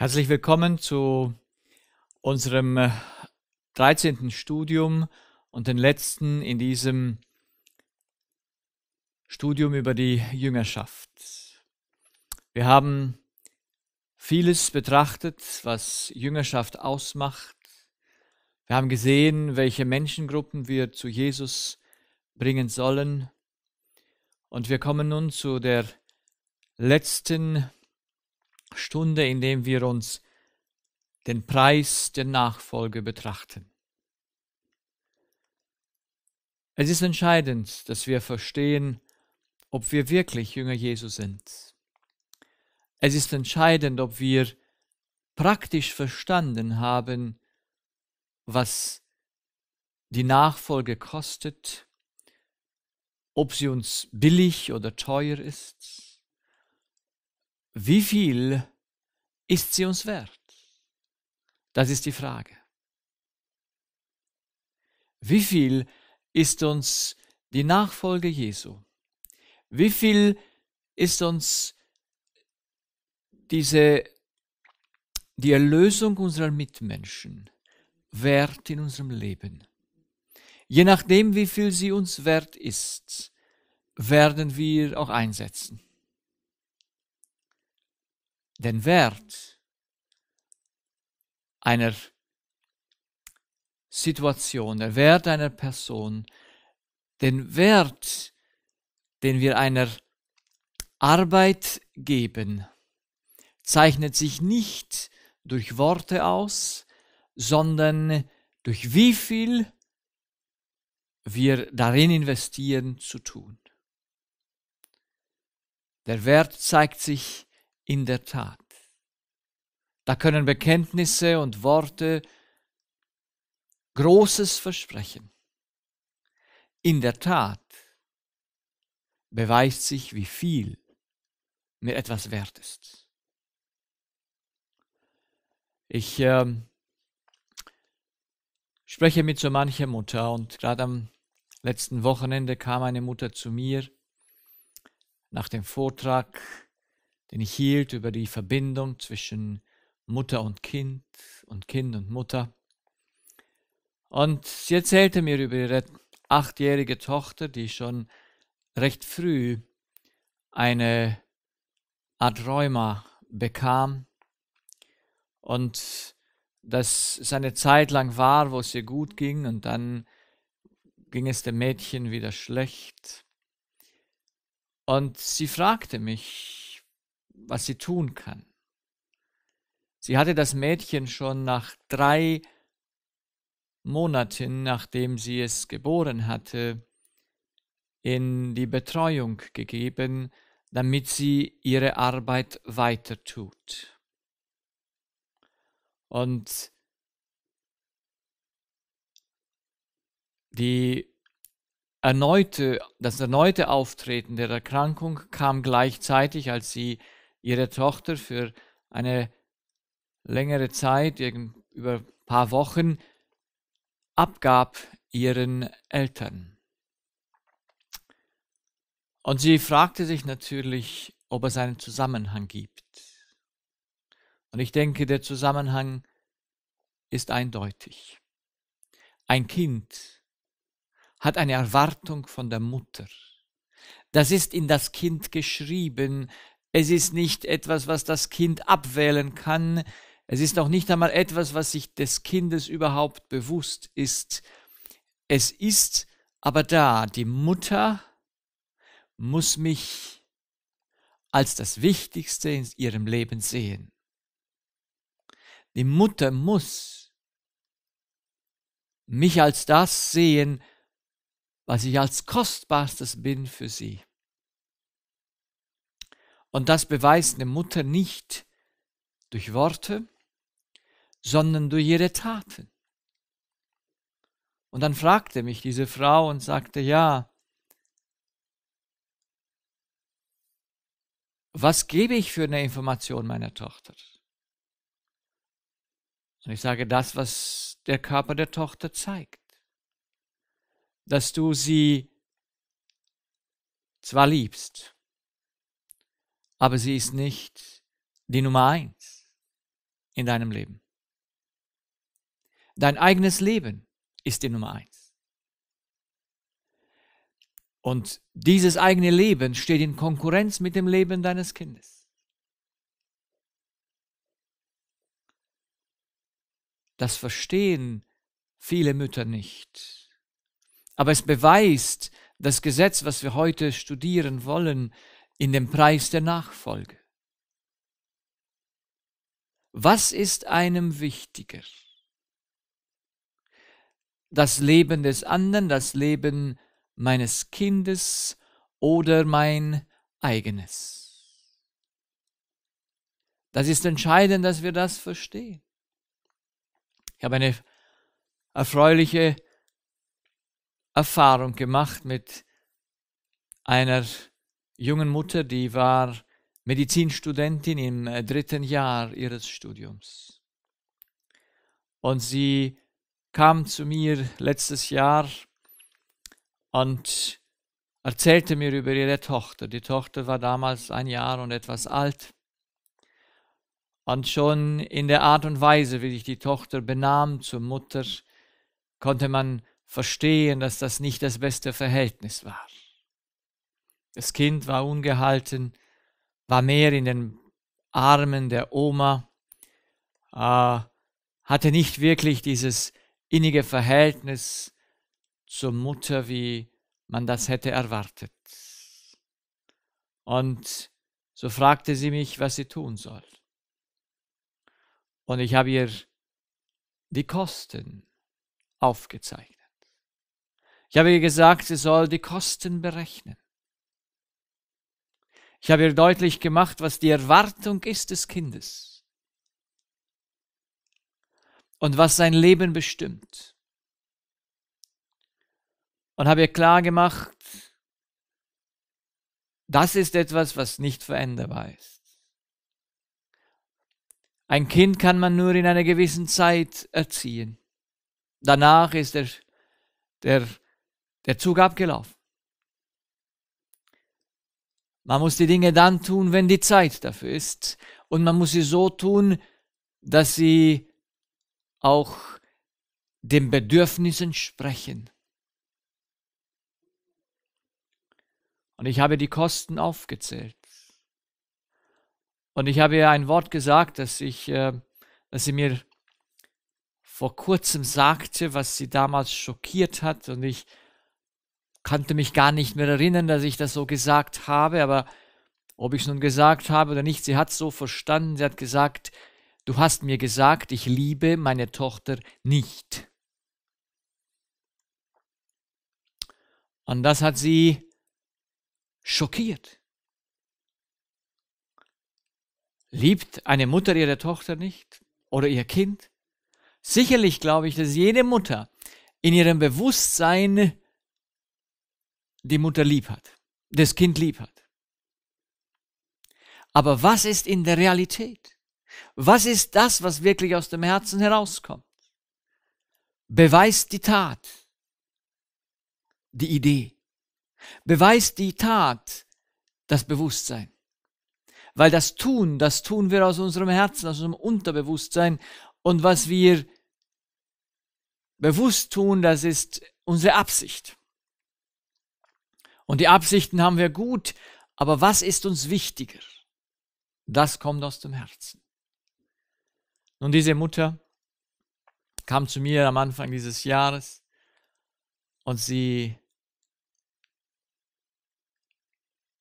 Herzlich willkommen zu unserem 13. Äh, Studium und den letzten in diesem Studium über die Jüngerschaft. Wir haben vieles betrachtet, was Jüngerschaft ausmacht. Wir haben gesehen, welche Menschengruppen wir zu Jesus bringen sollen. Und wir kommen nun zu der letzten Stunde, in dem wir uns den Preis der Nachfolge betrachten. Es ist entscheidend, dass wir verstehen, ob wir wirklich Jünger Jesu sind. Es ist entscheidend, ob wir praktisch verstanden haben, was die Nachfolge kostet, ob sie uns billig oder teuer ist wie viel ist sie uns wert? Das ist die Frage. Wie viel ist uns die Nachfolge Jesu? Wie viel ist uns diese, die Erlösung unserer Mitmenschen wert in unserem Leben? Je nachdem, wie viel sie uns wert ist, werden wir auch einsetzen den Wert einer Situation, der Wert einer Person, den Wert, den wir einer Arbeit geben, zeichnet sich nicht durch Worte aus, sondern durch wie viel wir darin investieren zu tun. Der Wert zeigt sich in der Tat. Da können Bekenntnisse und Worte Großes versprechen. In der Tat beweist sich, wie viel mir etwas wert ist. Ich äh, spreche mit so mancher Mutter und gerade am letzten Wochenende kam eine Mutter zu mir nach dem Vortrag den ich hielt über die Verbindung zwischen Mutter und Kind und Kind und Mutter. Und sie erzählte mir über ihre achtjährige Tochter, die schon recht früh eine Art Rheuma bekam und dass es eine Zeit lang war, wo es ihr gut ging und dann ging es dem Mädchen wieder schlecht. Und sie fragte mich, was sie tun kann. Sie hatte das Mädchen schon nach drei Monaten, nachdem sie es geboren hatte, in die Betreuung gegeben, damit sie ihre Arbeit weiter tut. Und die erneute, das erneute Auftreten der Erkrankung kam gleichzeitig, als sie ihre Tochter für eine längere Zeit, über ein paar Wochen, abgab ihren Eltern. Und sie fragte sich natürlich, ob es einen Zusammenhang gibt. Und ich denke, der Zusammenhang ist eindeutig. Ein Kind hat eine Erwartung von der Mutter. Das ist in das Kind geschrieben, es ist nicht etwas, was das Kind abwählen kann, es ist noch nicht einmal etwas, was sich des Kindes überhaupt bewusst ist. Es ist aber da, die Mutter muss mich als das Wichtigste in ihrem Leben sehen. Die Mutter muss mich als das sehen, was ich als kostbarstes bin für sie. Und das beweist eine Mutter nicht durch Worte, sondern durch ihre Taten. Und dann fragte mich diese Frau und sagte, ja, was gebe ich für eine Information meiner Tochter? Und ich sage, das, was der Körper der Tochter zeigt, dass du sie zwar liebst, aber sie ist nicht die Nummer eins in deinem Leben. Dein eigenes Leben ist die Nummer eins. Und dieses eigene Leben steht in Konkurrenz mit dem Leben deines Kindes. Das verstehen viele Mütter nicht. Aber es beweist das Gesetz, was wir heute studieren wollen, in dem Preis der Nachfolge. Was ist einem wichtiger? Das Leben des anderen, das Leben meines Kindes oder mein eigenes? Das ist entscheidend, dass wir das verstehen. Ich habe eine erfreuliche Erfahrung gemacht mit einer jungen Mutter, die war Medizinstudentin im äh, dritten Jahr ihres Studiums. Und sie kam zu mir letztes Jahr und erzählte mir über ihre Tochter. Die Tochter war damals ein Jahr und etwas alt. Und schon in der Art und Weise, wie sich die Tochter benahm zur Mutter, konnte man verstehen, dass das nicht das beste Verhältnis war. Das Kind war ungehalten, war mehr in den Armen der Oma, äh, hatte nicht wirklich dieses innige Verhältnis zur Mutter, wie man das hätte erwartet. Und so fragte sie mich, was sie tun soll. Und ich habe ihr die Kosten aufgezeichnet. Ich habe ihr gesagt, sie soll die Kosten berechnen. Ich habe ihr deutlich gemacht, was die Erwartung ist des Kindes und was sein Leben bestimmt. Und habe ihr klar gemacht, das ist etwas, was nicht veränderbar ist. Ein Kind kann man nur in einer gewissen Zeit erziehen. Danach ist der, der, der Zug abgelaufen. Man muss die Dinge dann tun, wenn die Zeit dafür ist. Und man muss sie so tun, dass sie auch den Bedürfnissen sprechen. Und ich habe die Kosten aufgezählt. Und ich habe ihr ein Wort gesagt, dass ich, äh, dass sie mir vor kurzem sagte, was sie damals schockiert hat. Und ich kannte mich gar nicht mehr erinnern, dass ich das so gesagt habe, aber ob ich es nun gesagt habe oder nicht, sie hat es so verstanden, sie hat gesagt, du hast mir gesagt, ich liebe meine Tochter nicht. Und das hat sie schockiert. Liebt eine Mutter ihre Tochter nicht oder ihr Kind? Sicherlich glaube ich, dass jede Mutter in ihrem Bewusstsein die Mutter lieb hat, das Kind lieb hat. Aber was ist in der Realität? Was ist das, was wirklich aus dem Herzen herauskommt? Beweist die Tat, die Idee. Beweist die Tat, das Bewusstsein. Weil das Tun, das tun wir aus unserem Herzen, aus unserem Unterbewusstsein. Und was wir bewusst tun, das ist unsere Absicht. Und die Absichten haben wir gut, aber was ist uns wichtiger? Das kommt aus dem Herzen. Nun, diese Mutter kam zu mir am Anfang dieses Jahres und sie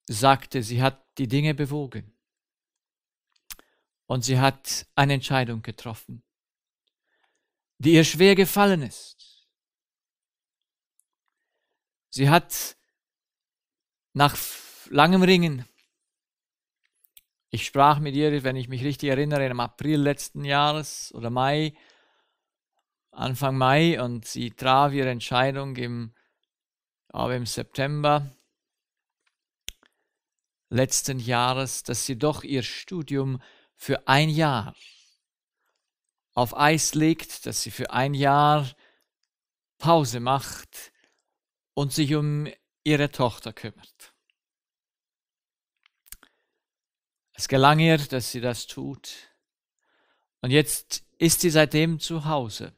sagte, sie hat die Dinge bewogen und sie hat eine Entscheidung getroffen, die ihr schwer gefallen ist. Sie hat nach langem Ringen. Ich sprach mit ihr, wenn ich mich richtig erinnere, im April letzten Jahres oder Mai, Anfang Mai, und sie traf ihre Entscheidung im, aber im September letzten Jahres, dass sie doch ihr Studium für ein Jahr auf Eis legt, dass sie für ein Jahr Pause macht und sich um ihre Tochter kümmert. Es gelang ihr, dass sie das tut. Und jetzt ist sie seitdem zu Hause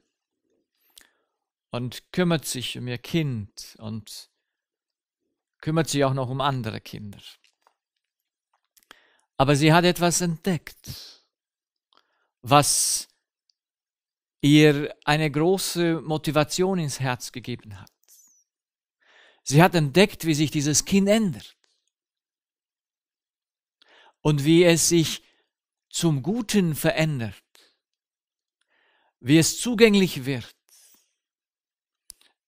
und kümmert sich um ihr Kind und kümmert sich auch noch um andere Kinder. Aber sie hat etwas entdeckt, was ihr eine große Motivation ins Herz gegeben hat. Sie hat entdeckt, wie sich dieses Kind ändert und wie es sich zum Guten verändert, wie es zugänglich wird,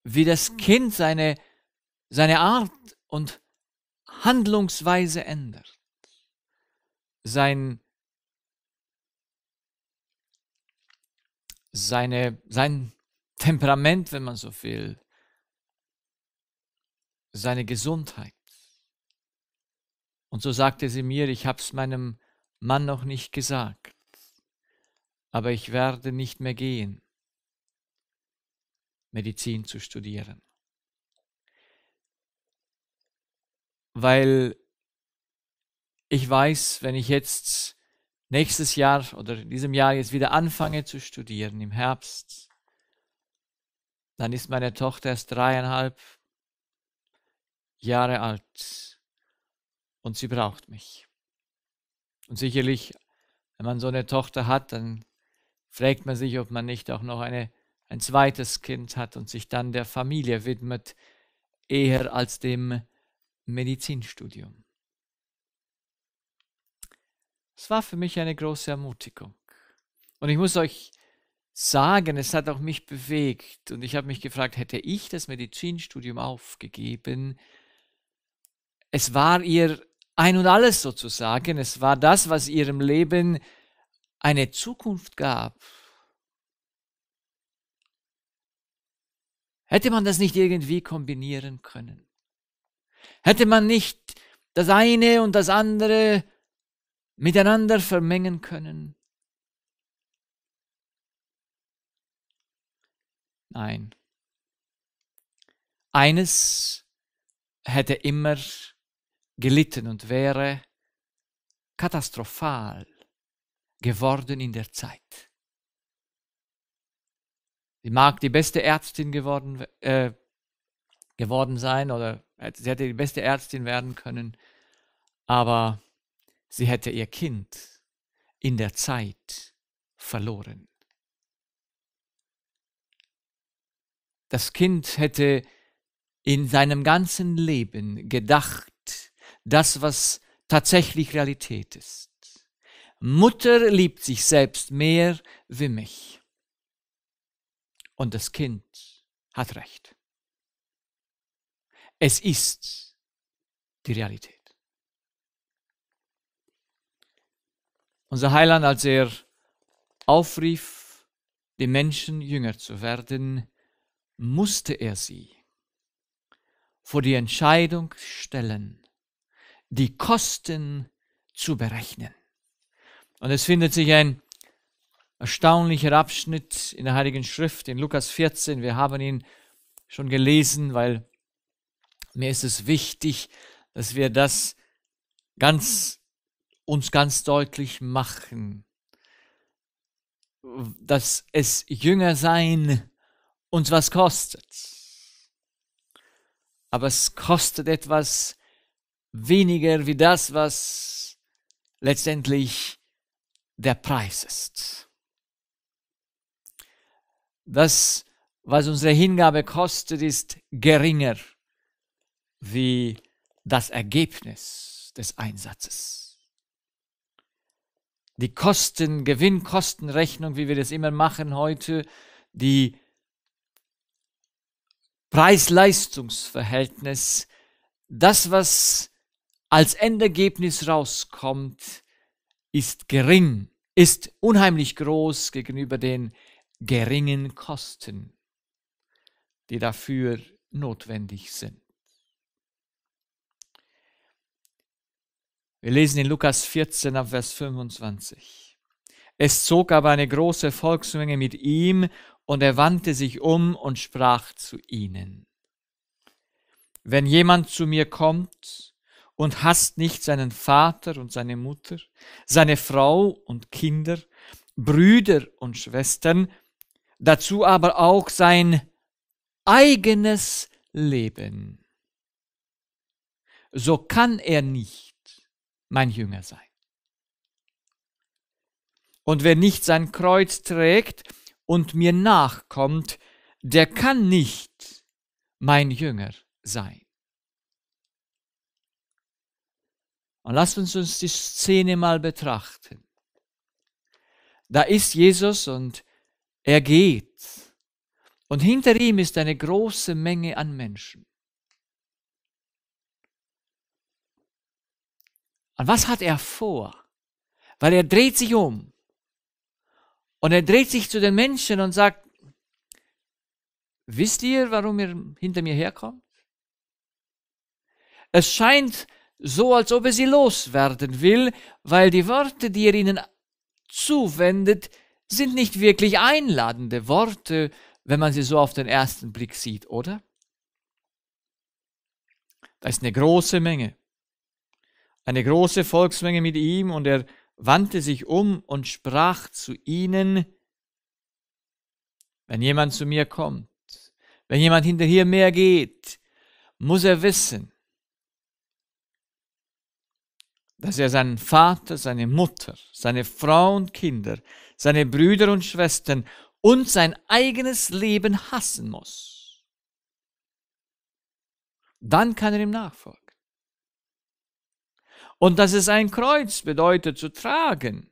wie das Kind seine, seine Art und Handlungsweise ändert, sein, seine, sein Temperament, wenn man so will, seine Gesundheit. Und so sagte sie mir, ich hab's meinem Mann noch nicht gesagt, aber ich werde nicht mehr gehen, Medizin zu studieren. Weil ich weiß, wenn ich jetzt nächstes Jahr oder in diesem Jahr jetzt wieder anfange zu studieren, im Herbst, dann ist meine Tochter erst dreieinhalb, Jahre alt und sie braucht mich. Und sicherlich, wenn man so eine Tochter hat, dann fragt man sich, ob man nicht auch noch eine, ein zweites Kind hat und sich dann der Familie widmet, eher als dem Medizinstudium. Es war für mich eine große Ermutigung. Und ich muss euch sagen, es hat auch mich bewegt. Und ich habe mich gefragt, hätte ich das Medizinstudium aufgegeben, es war ihr ein und alles sozusagen. Es war das, was ihrem Leben eine Zukunft gab. Hätte man das nicht irgendwie kombinieren können? Hätte man nicht das eine und das andere miteinander vermengen können? Nein. Eines hätte immer gelitten und wäre katastrophal geworden in der Zeit. Sie mag die beste Ärztin geworden, äh, geworden sein oder sie hätte die beste Ärztin werden können, aber sie hätte ihr Kind in der Zeit verloren. Das Kind hätte in seinem ganzen Leben gedacht, das, was tatsächlich Realität ist. Mutter liebt sich selbst mehr wie mich. Und das Kind hat recht. Es ist die Realität. Unser Heiland, als er aufrief, die Menschen jünger zu werden, musste er sie vor die Entscheidung stellen, die Kosten zu berechnen. Und es findet sich ein erstaunlicher Abschnitt in der Heiligen Schrift, in Lukas 14. Wir haben ihn schon gelesen, weil mir ist es wichtig, dass wir das ganz, uns ganz deutlich machen, dass es Jünger sein uns was kostet. Aber es kostet etwas, weniger wie das, was letztendlich der Preis ist. Das, was unsere Hingabe kostet, ist geringer wie das Ergebnis des Einsatzes. Die Kosten, Gewinn-Kostenrechnung, wie wir das immer machen heute, die Preis-Leistungs-Verhältnis, das, was als Endergebnis rauskommt, ist gering, ist unheimlich groß gegenüber den geringen Kosten, die dafür notwendig sind. Wir lesen in Lukas 14 ab Vers 25. Es zog aber eine große Volksmenge mit ihm und er wandte sich um und sprach zu ihnen. Wenn jemand zu mir kommt und hasst nicht seinen Vater und seine Mutter, seine Frau und Kinder, Brüder und Schwestern, dazu aber auch sein eigenes Leben. So kann er nicht mein Jünger sein. Und wer nicht sein Kreuz trägt und mir nachkommt, der kann nicht mein Jünger sein. Und lasst uns uns die Szene mal betrachten. Da ist Jesus und er geht. Und hinter ihm ist eine große Menge an Menschen. Und was hat er vor? Weil er dreht sich um. Und er dreht sich zu den Menschen und sagt, wisst ihr, warum ihr hinter mir herkommt? Es scheint so als ob er sie loswerden will, weil die Worte, die er ihnen zuwendet, sind nicht wirklich einladende Worte, wenn man sie so auf den ersten Blick sieht, oder? Da ist eine große Menge, eine große Volksmenge mit ihm, und er wandte sich um und sprach zu ihnen, wenn jemand zu mir kommt, wenn jemand hinter hier mehr geht, muss er wissen, dass er seinen Vater, seine Mutter, seine Frau und Kinder, seine Brüder und Schwestern und sein eigenes Leben hassen muss. Dann kann er ihm nachfolgen. Und dass es ein Kreuz bedeutet zu tragen,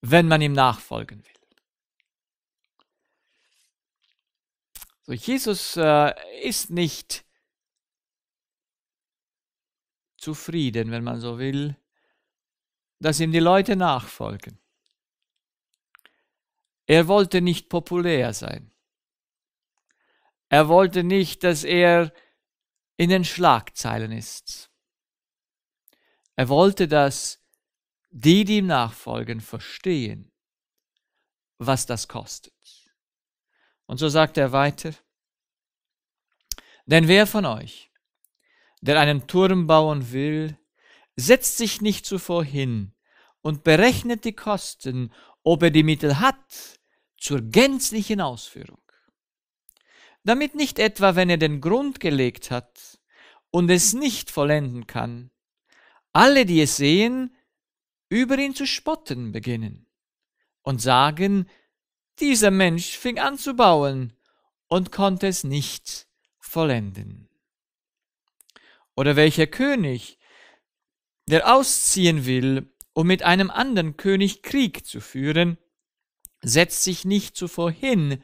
wenn man ihm nachfolgen will. So, Jesus äh, ist nicht zufrieden, wenn man so will, dass ihm die Leute nachfolgen. Er wollte nicht populär sein. Er wollte nicht, dass er in den Schlagzeilen ist. Er wollte, dass die, die ihm nachfolgen, verstehen, was das kostet. Und so sagt er weiter, denn wer von euch, der einen Turm bauen will, setzt sich nicht zuvor hin und berechnet die Kosten, ob er die Mittel hat, zur gänzlichen Ausführung. Damit nicht etwa, wenn er den Grund gelegt hat und es nicht vollenden kann, alle, die es sehen, über ihn zu spotten beginnen und sagen, dieser Mensch fing an zu bauen und konnte es nicht vollenden. Oder welcher König, der ausziehen will, um mit einem anderen König Krieg zu führen, setzt sich nicht zuvor hin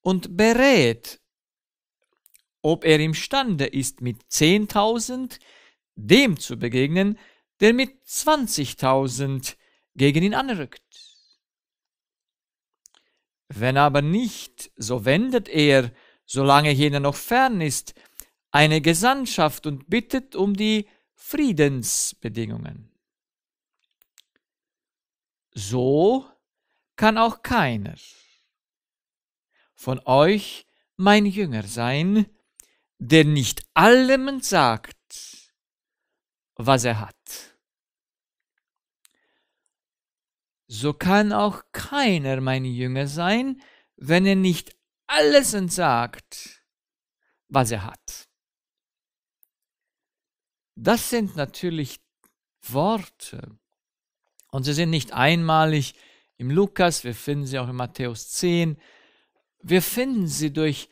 und berät, ob er imstande ist, mit zehntausend dem zu begegnen, der mit zwanzigtausend gegen ihn anrückt. Wenn aber nicht, so wendet er, solange jener noch fern ist, eine Gesandtschaft und bittet um die Friedensbedingungen. So kann auch keiner von euch mein Jünger sein, der nicht allem sagt, was er hat. So kann auch keiner mein Jünger sein, wenn er nicht alles entsagt, was er hat. Das sind natürlich Worte. Und sie sind nicht einmalig im Lukas, wir finden sie auch in Matthäus 10. Wir finden sie durch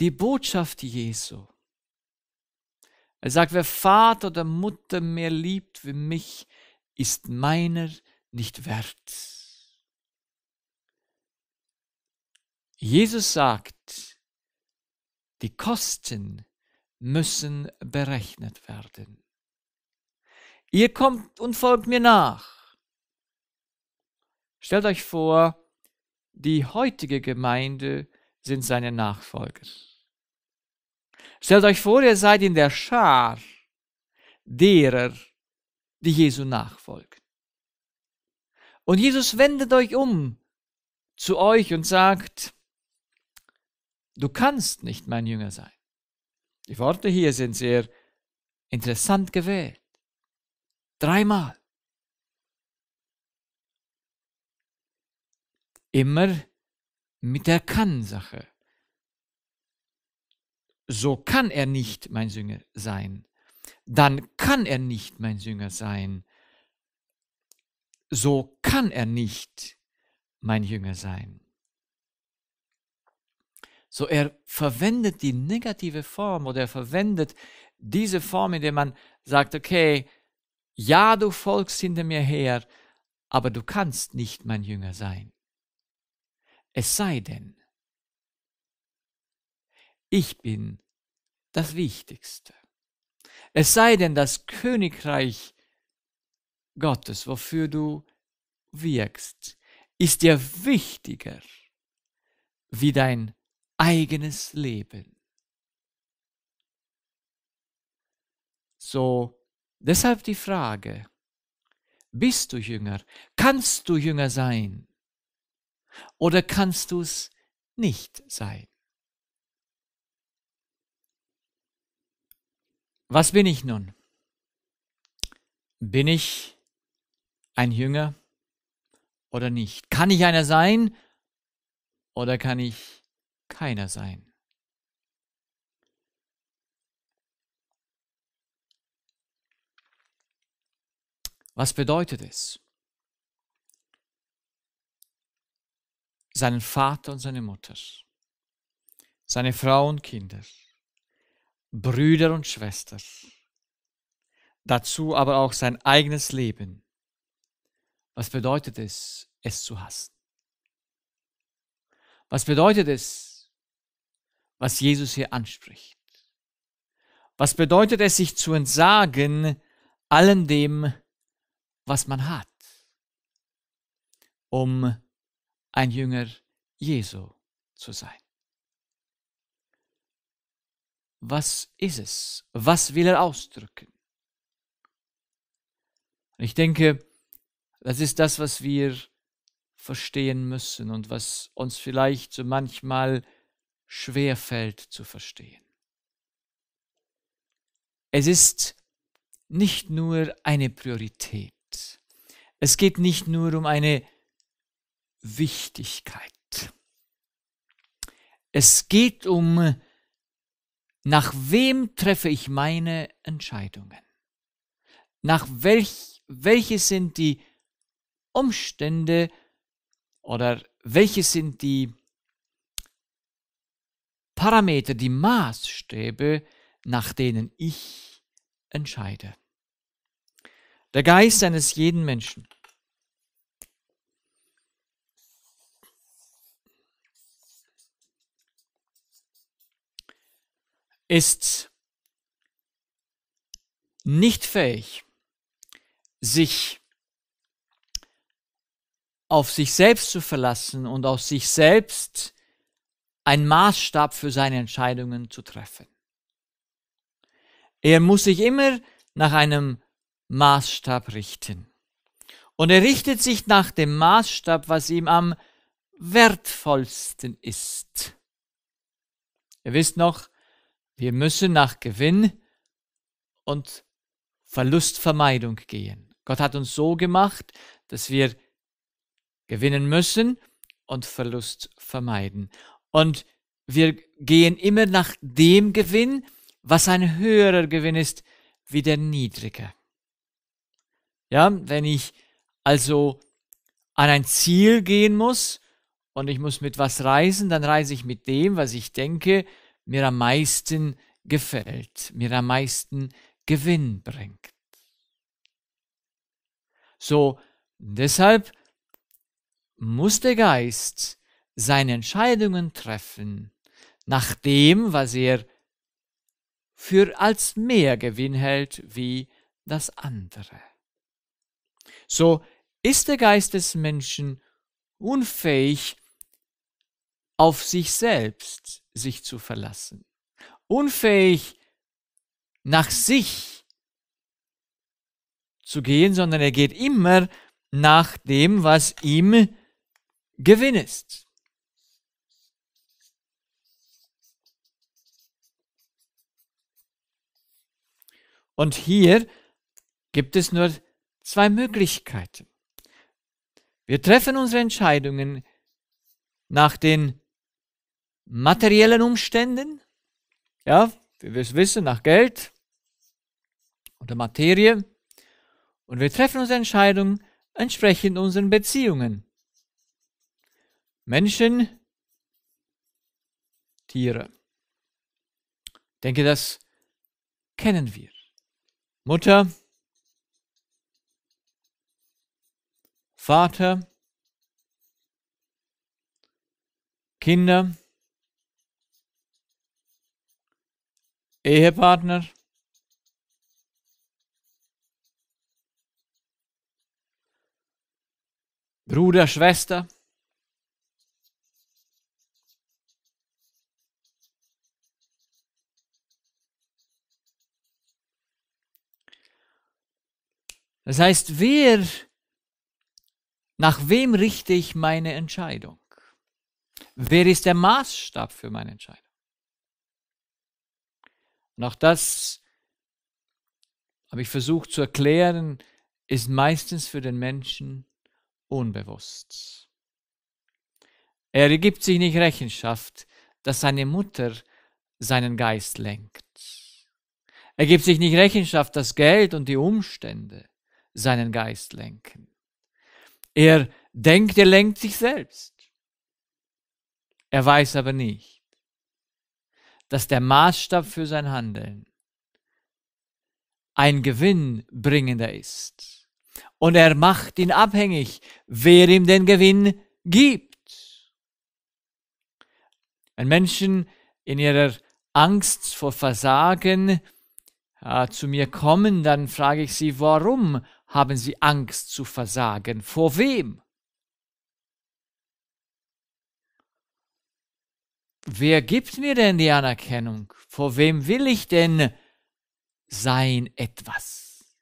die Botschaft Jesu. Er sagt, wer Vater oder Mutter mehr liebt wie mich, ist meiner nicht wert. Jesus sagt, die Kosten müssen berechnet werden. Ihr kommt und folgt mir nach. Stellt euch vor, die heutige Gemeinde sind seine Nachfolger. Stellt euch vor, ihr seid in der Schar derer, die Jesu nachfolgen. Und Jesus wendet euch um zu euch und sagt, du kannst nicht mein Jünger sein. Die Worte hier sind sehr interessant gewählt. Dreimal. Immer mit der Kann-Sache. So kann er nicht mein Jünger sein. Dann kann er nicht mein Jünger sein. So kann er nicht mein Jünger sein. So er verwendet die negative Form oder er verwendet diese Form, indem man sagt, okay, ja, du folgst hinter mir her, aber du kannst nicht mein Jünger sein. Es sei denn, ich bin das Wichtigste. Es sei denn, das Königreich Gottes, wofür du wirkst, ist dir wichtiger wie dein eigenes Leben. So, deshalb die Frage, bist du Jünger? Kannst du Jünger sein? Oder kannst du es nicht sein? Was bin ich nun? Bin ich ein Jünger oder nicht? Kann ich einer sein oder kann ich keiner sein Was bedeutet es, seinen Vater und seine Mutter, seine Frau und Kinder, Brüder und Schwestern, dazu aber auch sein eigenes Leben? Was bedeutet es, es zu hassen? Was bedeutet es, was Jesus hier anspricht. Was bedeutet es, sich zu entsagen allen dem, was man hat, um ein Jünger Jesu zu sein? Was ist es? Was will er ausdrücken? ich denke, das ist das, was wir verstehen müssen und was uns vielleicht so manchmal schwer fällt zu verstehen. Es ist nicht nur eine Priorität. Es geht nicht nur um eine Wichtigkeit. Es geht um, nach wem treffe ich meine Entscheidungen? Nach welch, welche sind die Umstände oder welche sind die Parameter, die Maßstäbe, nach denen ich entscheide. Der Geist eines jeden Menschen. ist nicht fähig, sich auf sich selbst zu verlassen und auf sich selbst einen Maßstab für seine Entscheidungen zu treffen. Er muss sich immer nach einem Maßstab richten. Und er richtet sich nach dem Maßstab, was ihm am wertvollsten ist. Ihr wisst noch, wir müssen nach Gewinn und Verlustvermeidung gehen. Gott hat uns so gemacht, dass wir gewinnen müssen und Verlust vermeiden. Und wir gehen immer nach dem Gewinn, was ein höherer Gewinn ist, wie der niedrige. Ja, wenn ich also an ein Ziel gehen muss und ich muss mit was reisen, dann reise ich mit dem, was ich denke, mir am meisten gefällt, mir am meisten Gewinn bringt. So, deshalb muss der Geist seine Entscheidungen treffen nach dem, was er für als mehr Gewinn hält wie das andere. So ist der Geist des Menschen unfähig, auf sich selbst sich zu verlassen, unfähig, nach sich zu gehen, sondern er geht immer nach dem, was ihm Gewinn ist. Und hier gibt es nur zwei Möglichkeiten. Wir treffen unsere Entscheidungen nach den materiellen Umständen, ja, wie wir es wissen, nach Geld oder Materie. Und wir treffen unsere Entscheidungen entsprechend unseren Beziehungen. Menschen, Tiere. Ich denke, das kennen wir. Mutter, Vater, Kinder, Ehepartner, Bruder, Schwester, Das heißt, wer, nach wem richte ich meine Entscheidung? Wer ist der Maßstab für meine Entscheidung? Und auch das habe ich versucht zu erklären, ist meistens für den Menschen unbewusst. Er ergibt sich nicht Rechenschaft, dass seine Mutter seinen Geist lenkt. Er gibt sich nicht Rechenschaft, dass Geld und die Umstände seinen Geist lenken. Er denkt, er lenkt sich selbst. Er weiß aber nicht, dass der Maßstab für sein Handeln ein gewinnbringender ist. Und er macht ihn abhängig, wer ihm den Gewinn gibt. Wenn Menschen in ihrer Angst vor Versagen äh, zu mir kommen, dann frage ich sie, warum haben sie Angst zu versagen. Vor wem? Wer gibt mir denn die Anerkennung? Vor wem will ich denn sein etwas?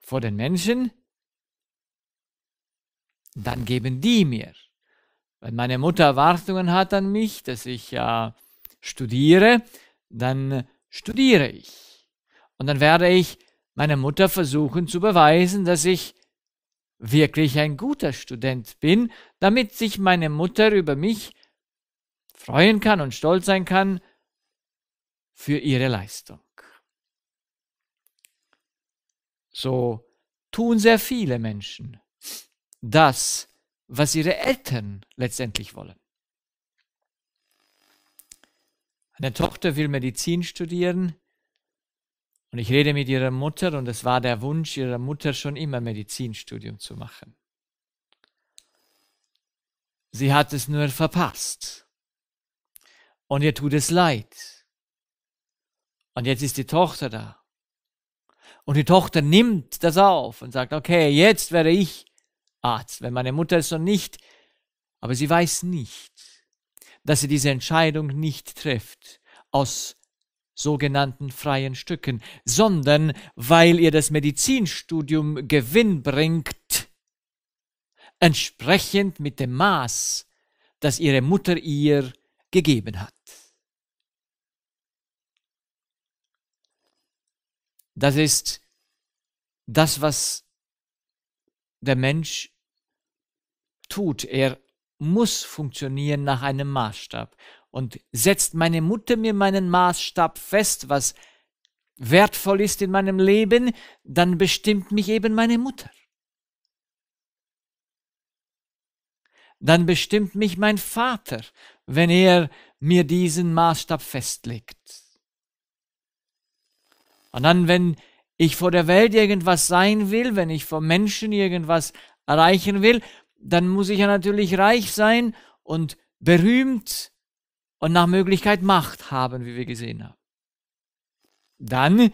Vor den Menschen? Dann geben die mir. Wenn meine Mutter Erwartungen hat an mich, dass ich ja äh, studiere, dann studiere ich. Und dann werde ich meiner Mutter versuchen zu beweisen, dass ich wirklich ein guter Student bin, damit sich meine Mutter über mich freuen kann und stolz sein kann für ihre Leistung. So tun sehr viele Menschen das, was ihre Eltern letztendlich wollen. Eine Tochter will Medizin studieren, und ich rede mit ihrer Mutter und es war der Wunsch ihrer Mutter schon immer Medizinstudium zu machen. Sie hat es nur verpasst. Und ihr tut es leid. Und jetzt ist die Tochter da. Und die Tochter nimmt das auf und sagt, okay, jetzt wäre ich Arzt, wenn meine Mutter es noch nicht, aber sie weiß nicht, dass sie diese Entscheidung nicht trifft aus sogenannten freien Stücken, sondern weil ihr das Medizinstudium Gewinn bringt, entsprechend mit dem Maß, das ihre Mutter ihr gegeben hat. Das ist das, was der Mensch tut. Er muss funktionieren nach einem Maßstab und setzt meine Mutter mir meinen Maßstab fest, was wertvoll ist in meinem Leben, dann bestimmt mich eben meine Mutter. Dann bestimmt mich mein Vater, wenn er mir diesen Maßstab festlegt. Und dann, wenn ich vor der Welt irgendwas sein will, wenn ich vor Menschen irgendwas erreichen will, dann muss ich ja natürlich reich sein und berühmt und nach Möglichkeit Macht haben, wie wir gesehen haben. Dann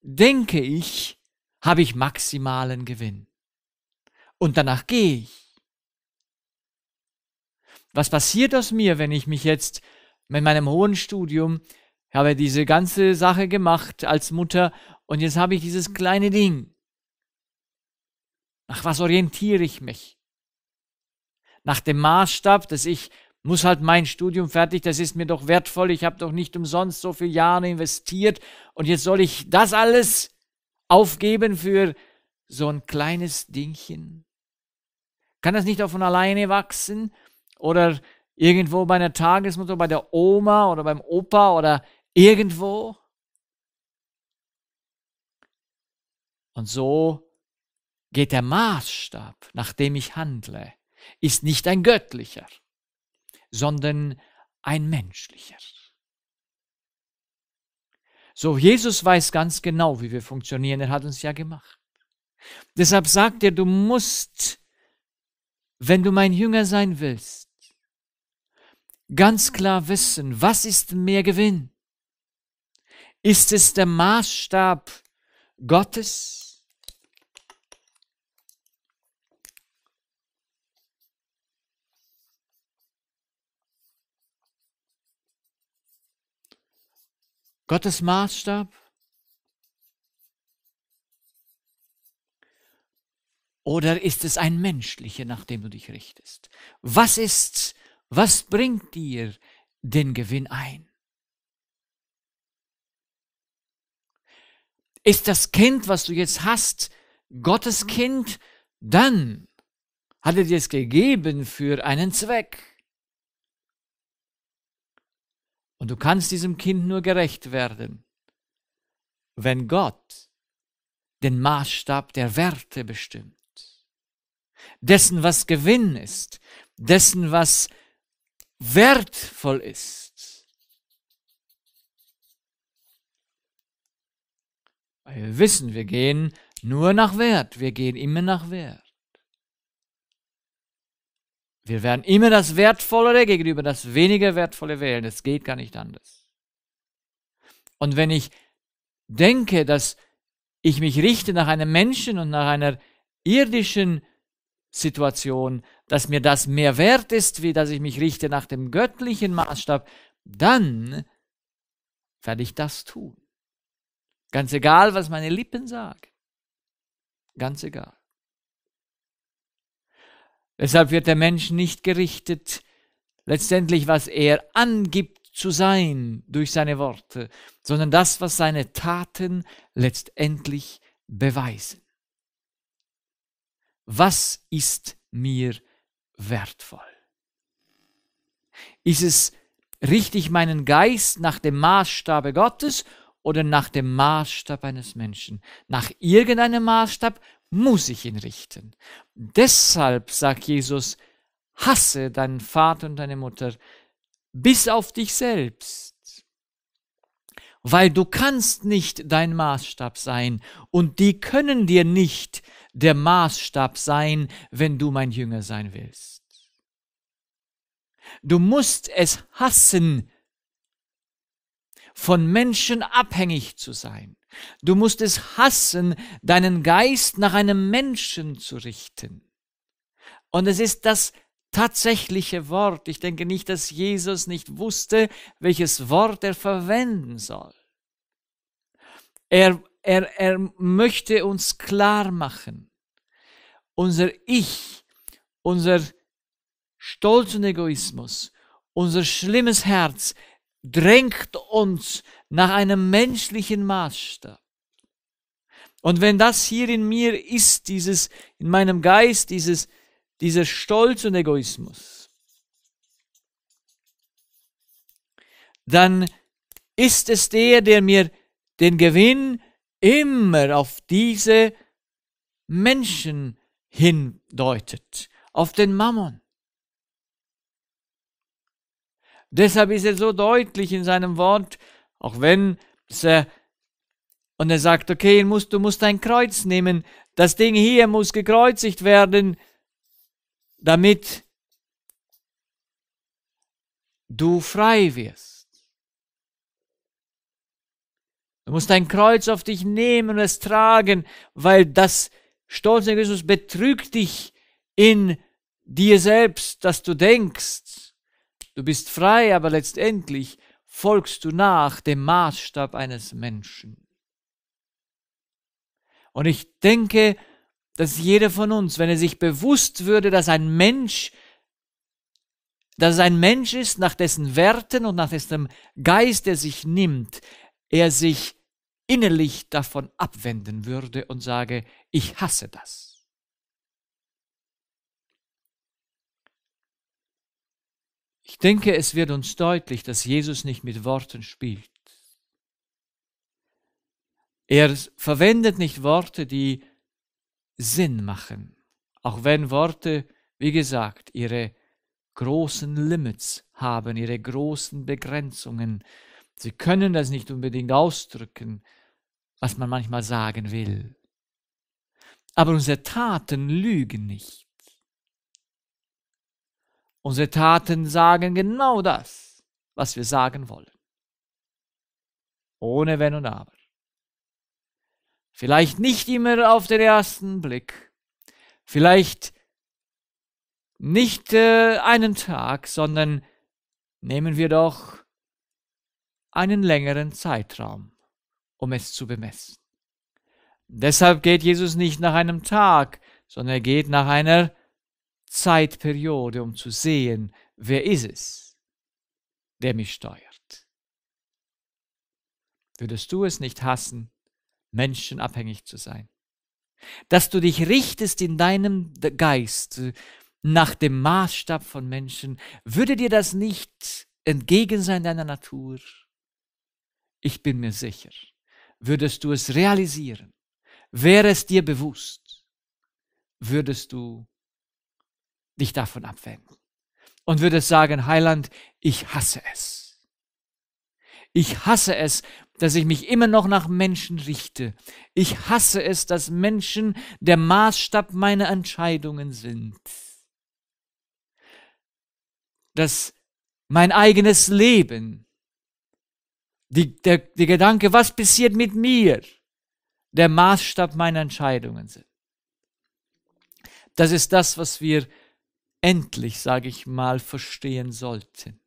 denke ich, habe ich maximalen Gewinn. Und danach gehe ich. Was passiert aus mir, wenn ich mich jetzt mit meinem hohen Studium habe diese ganze Sache gemacht als Mutter und jetzt habe ich dieses kleine Ding. Nach was orientiere ich mich? Nach dem Maßstab, dass ich muss halt mein Studium fertig, das ist mir doch wertvoll, ich habe doch nicht umsonst so viele Jahre investiert und jetzt soll ich das alles aufgeben für so ein kleines Dingchen. Kann das nicht auch von alleine wachsen oder irgendwo bei einer Tagesmutter, bei der Oma oder beim Opa oder irgendwo? Und so geht der Maßstab, nach dem ich handle, ist nicht ein göttlicher sondern ein menschlicher. So, Jesus weiß ganz genau, wie wir funktionieren. Er hat uns ja gemacht. Deshalb sagt er, du musst, wenn du mein Jünger sein willst, ganz klar wissen, was ist mehr Gewinn? Ist es der Maßstab Gottes? Gottes Maßstab? Oder ist es ein menschlicher, nach dem du dich richtest? Was ist, Was bringt dir den Gewinn ein? Ist das Kind, was du jetzt hast, Gottes Kind? Dann hat er dir es gegeben für einen Zweck. Und du kannst diesem Kind nur gerecht werden, wenn Gott den Maßstab der Werte bestimmt, dessen, was Gewinn ist, dessen, was wertvoll ist. Weil wir wissen, wir gehen nur nach Wert, wir gehen immer nach Wert. Wir werden immer das Wertvollere gegenüber das weniger Wertvolle wählen. Es geht gar nicht anders. Und wenn ich denke, dass ich mich richte nach einem Menschen und nach einer irdischen Situation, dass mir das mehr wert ist, wie dass ich mich richte nach dem göttlichen Maßstab, dann werde ich das tun. Ganz egal, was meine Lippen sagen. Ganz egal. Deshalb wird der Mensch nicht gerichtet, letztendlich was er angibt zu sein durch seine Worte, sondern das, was seine Taten letztendlich beweisen. Was ist mir wertvoll? Ist es richtig meinen Geist nach dem Maßstabe Gottes oder nach dem Maßstab eines Menschen? Nach irgendeinem Maßstab muss ich ihn richten. Deshalb sagt Jesus, hasse deinen Vater und deine Mutter bis auf dich selbst, weil du kannst nicht dein Maßstab sein und die können dir nicht der Maßstab sein, wenn du mein Jünger sein willst. Du musst es hassen, von Menschen abhängig zu sein. Du musst es hassen, deinen Geist nach einem Menschen zu richten. Und es ist das tatsächliche Wort. Ich denke nicht, dass Jesus nicht wusste, welches Wort er verwenden soll. Er, er, er möchte uns klar machen, unser Ich, unser Stolz und Egoismus, unser schlimmes Herz drängt uns nach einem menschlichen Maßstab. Und wenn das hier in mir ist, dieses, in meinem Geist, dieses, dieser Stolz und Egoismus, dann ist es der, der mir den Gewinn immer auf diese Menschen hindeutet, auf den Mammon. Deshalb ist er so deutlich in seinem Wort, auch wenn er äh, und er sagt, okay, musst, du musst dein Kreuz nehmen, das Ding hier muss gekreuzigt werden, damit du frei wirst. Du musst dein Kreuz auf dich nehmen und es tragen, weil das stolze Jesus betrügt dich in dir selbst, dass du denkst, Du bist frei, aber letztendlich folgst du nach dem Maßstab eines Menschen. Und ich denke, dass jeder von uns, wenn er sich bewusst würde, dass ein Mensch, dass es ein Mensch ist, nach dessen Werten und nach dessen Geist er sich nimmt, er sich innerlich davon abwenden würde und sage, ich hasse das. Ich denke, es wird uns deutlich, dass Jesus nicht mit Worten spielt. Er verwendet nicht Worte, die Sinn machen, auch wenn Worte, wie gesagt, ihre großen Limits haben, ihre großen Begrenzungen. Sie können das nicht unbedingt ausdrücken, was man manchmal sagen will. Aber unsere Taten lügen nicht. Unsere Taten sagen genau das, was wir sagen wollen. Ohne Wenn und Aber. Vielleicht nicht immer auf den ersten Blick. Vielleicht nicht äh, einen Tag, sondern nehmen wir doch einen längeren Zeitraum, um es zu bemessen. Deshalb geht Jesus nicht nach einem Tag, sondern er geht nach einer Zeitperiode, um zu sehen, wer ist es, der mich steuert. Würdest du es nicht hassen, menschenabhängig zu sein? Dass du dich richtest in deinem Geist äh, nach dem Maßstab von Menschen, würde dir das nicht entgegen sein deiner Natur? Ich bin mir sicher, würdest du es realisieren, wäre es dir bewusst, würdest du dich davon abwenden und würdest sagen, Heiland, ich hasse es. Ich hasse es, dass ich mich immer noch nach Menschen richte. Ich hasse es, dass Menschen der Maßstab meiner Entscheidungen sind. Dass mein eigenes Leben, die, der, der Gedanke, was passiert mit mir, der Maßstab meiner Entscheidungen sind. Das ist das, was wir endlich, sage ich mal, verstehen sollten.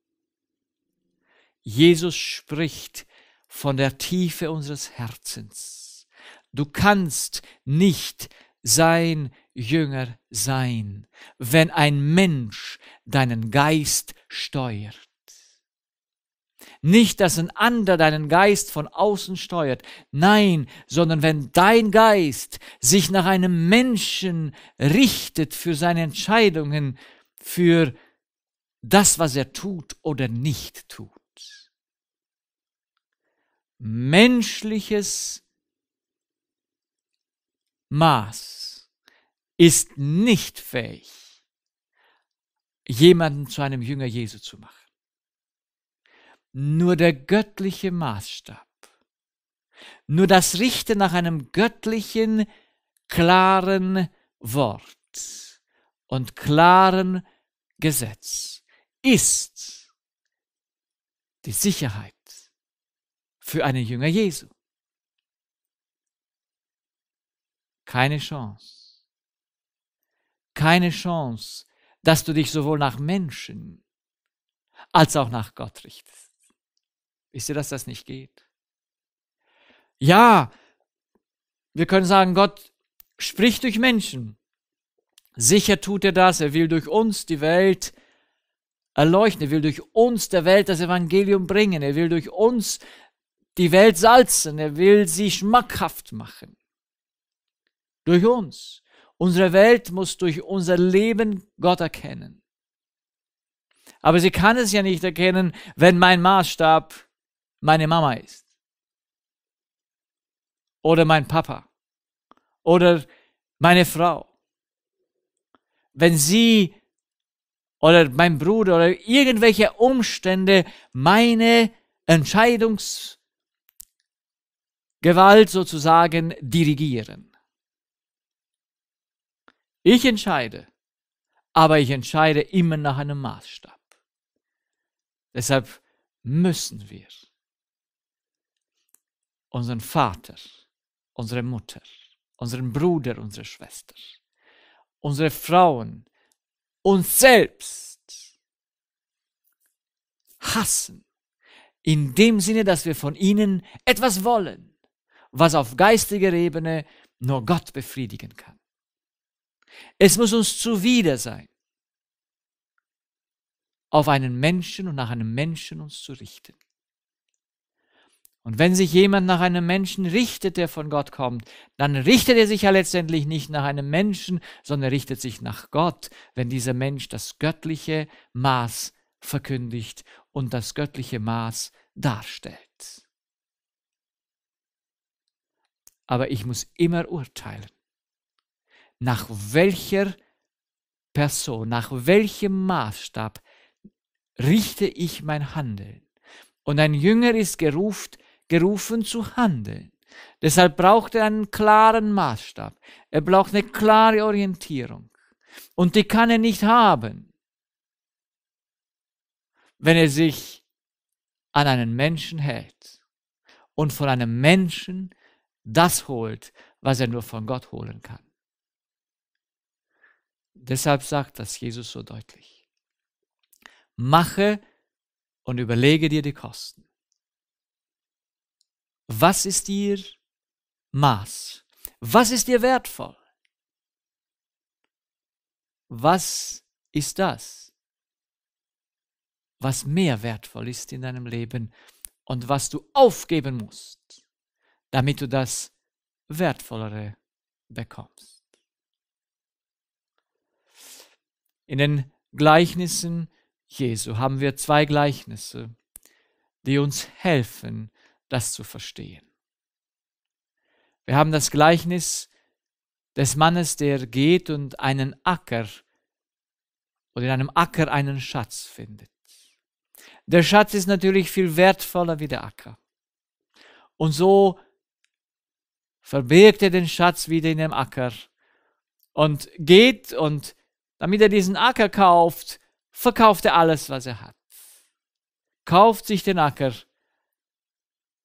Jesus spricht von der Tiefe unseres Herzens. Du kannst nicht sein Jünger sein, wenn ein Mensch deinen Geist steuert. Nicht, dass ein anderer deinen Geist von außen steuert. Nein, sondern wenn dein Geist sich nach einem Menschen richtet für seine Entscheidungen, für das, was er tut oder nicht tut. Menschliches Maß ist nicht fähig, jemanden zu einem Jünger Jesu zu machen nur der göttliche Maßstab, nur das Richten nach einem göttlichen, klaren Wort und klaren Gesetz ist die Sicherheit für einen Jünger Jesu. Keine Chance. Keine Chance, dass du dich sowohl nach Menschen als auch nach Gott richtest. Wisst ihr, dass das nicht geht? Ja, wir können sagen, Gott spricht durch Menschen. Sicher tut er das. Er will durch uns die Welt erleuchten. Er will durch uns der Welt das Evangelium bringen. Er will durch uns die Welt salzen. Er will sie schmackhaft machen. Durch uns. Unsere Welt muss durch unser Leben Gott erkennen. Aber sie kann es ja nicht erkennen, wenn mein Maßstab meine Mama ist oder mein Papa oder meine Frau, wenn sie oder mein Bruder oder irgendwelche Umstände meine Entscheidungsgewalt sozusagen dirigieren. Ich entscheide, aber ich entscheide immer nach einem Maßstab. Deshalb müssen wir unseren Vater, unsere Mutter, unseren Bruder, unsere Schwester, unsere Frauen, uns selbst hassen. In dem Sinne, dass wir von ihnen etwas wollen, was auf geistiger Ebene nur Gott befriedigen kann. Es muss uns zuwider sein, auf einen Menschen und nach einem Menschen uns zu richten. Und wenn sich jemand nach einem Menschen richtet, der von Gott kommt, dann richtet er sich ja letztendlich nicht nach einem Menschen, sondern richtet sich nach Gott, wenn dieser Mensch das göttliche Maß verkündigt und das göttliche Maß darstellt. Aber ich muss immer urteilen, nach welcher Person, nach welchem Maßstab richte ich mein Handeln. Und ein Jünger ist gerufen, gerufen zu handeln. Deshalb braucht er einen klaren Maßstab. Er braucht eine klare Orientierung. Und die kann er nicht haben, wenn er sich an einen Menschen hält und von einem Menschen das holt, was er nur von Gott holen kann. Deshalb sagt das Jesus so deutlich. Mache und überlege dir die Kosten. Was ist dir Maß? Was ist dir wertvoll? Was ist das, was mehr wertvoll ist in deinem Leben und was du aufgeben musst, damit du das Wertvollere bekommst? In den Gleichnissen Jesu haben wir zwei Gleichnisse, die uns helfen, das zu verstehen. Wir haben das Gleichnis des Mannes, der geht und einen Acker oder in einem Acker einen Schatz findet. Der Schatz ist natürlich viel wertvoller wie der Acker. Und so verbirgt er den Schatz wieder in dem Acker und geht und damit er diesen Acker kauft, verkauft er alles, was er hat. Kauft sich den Acker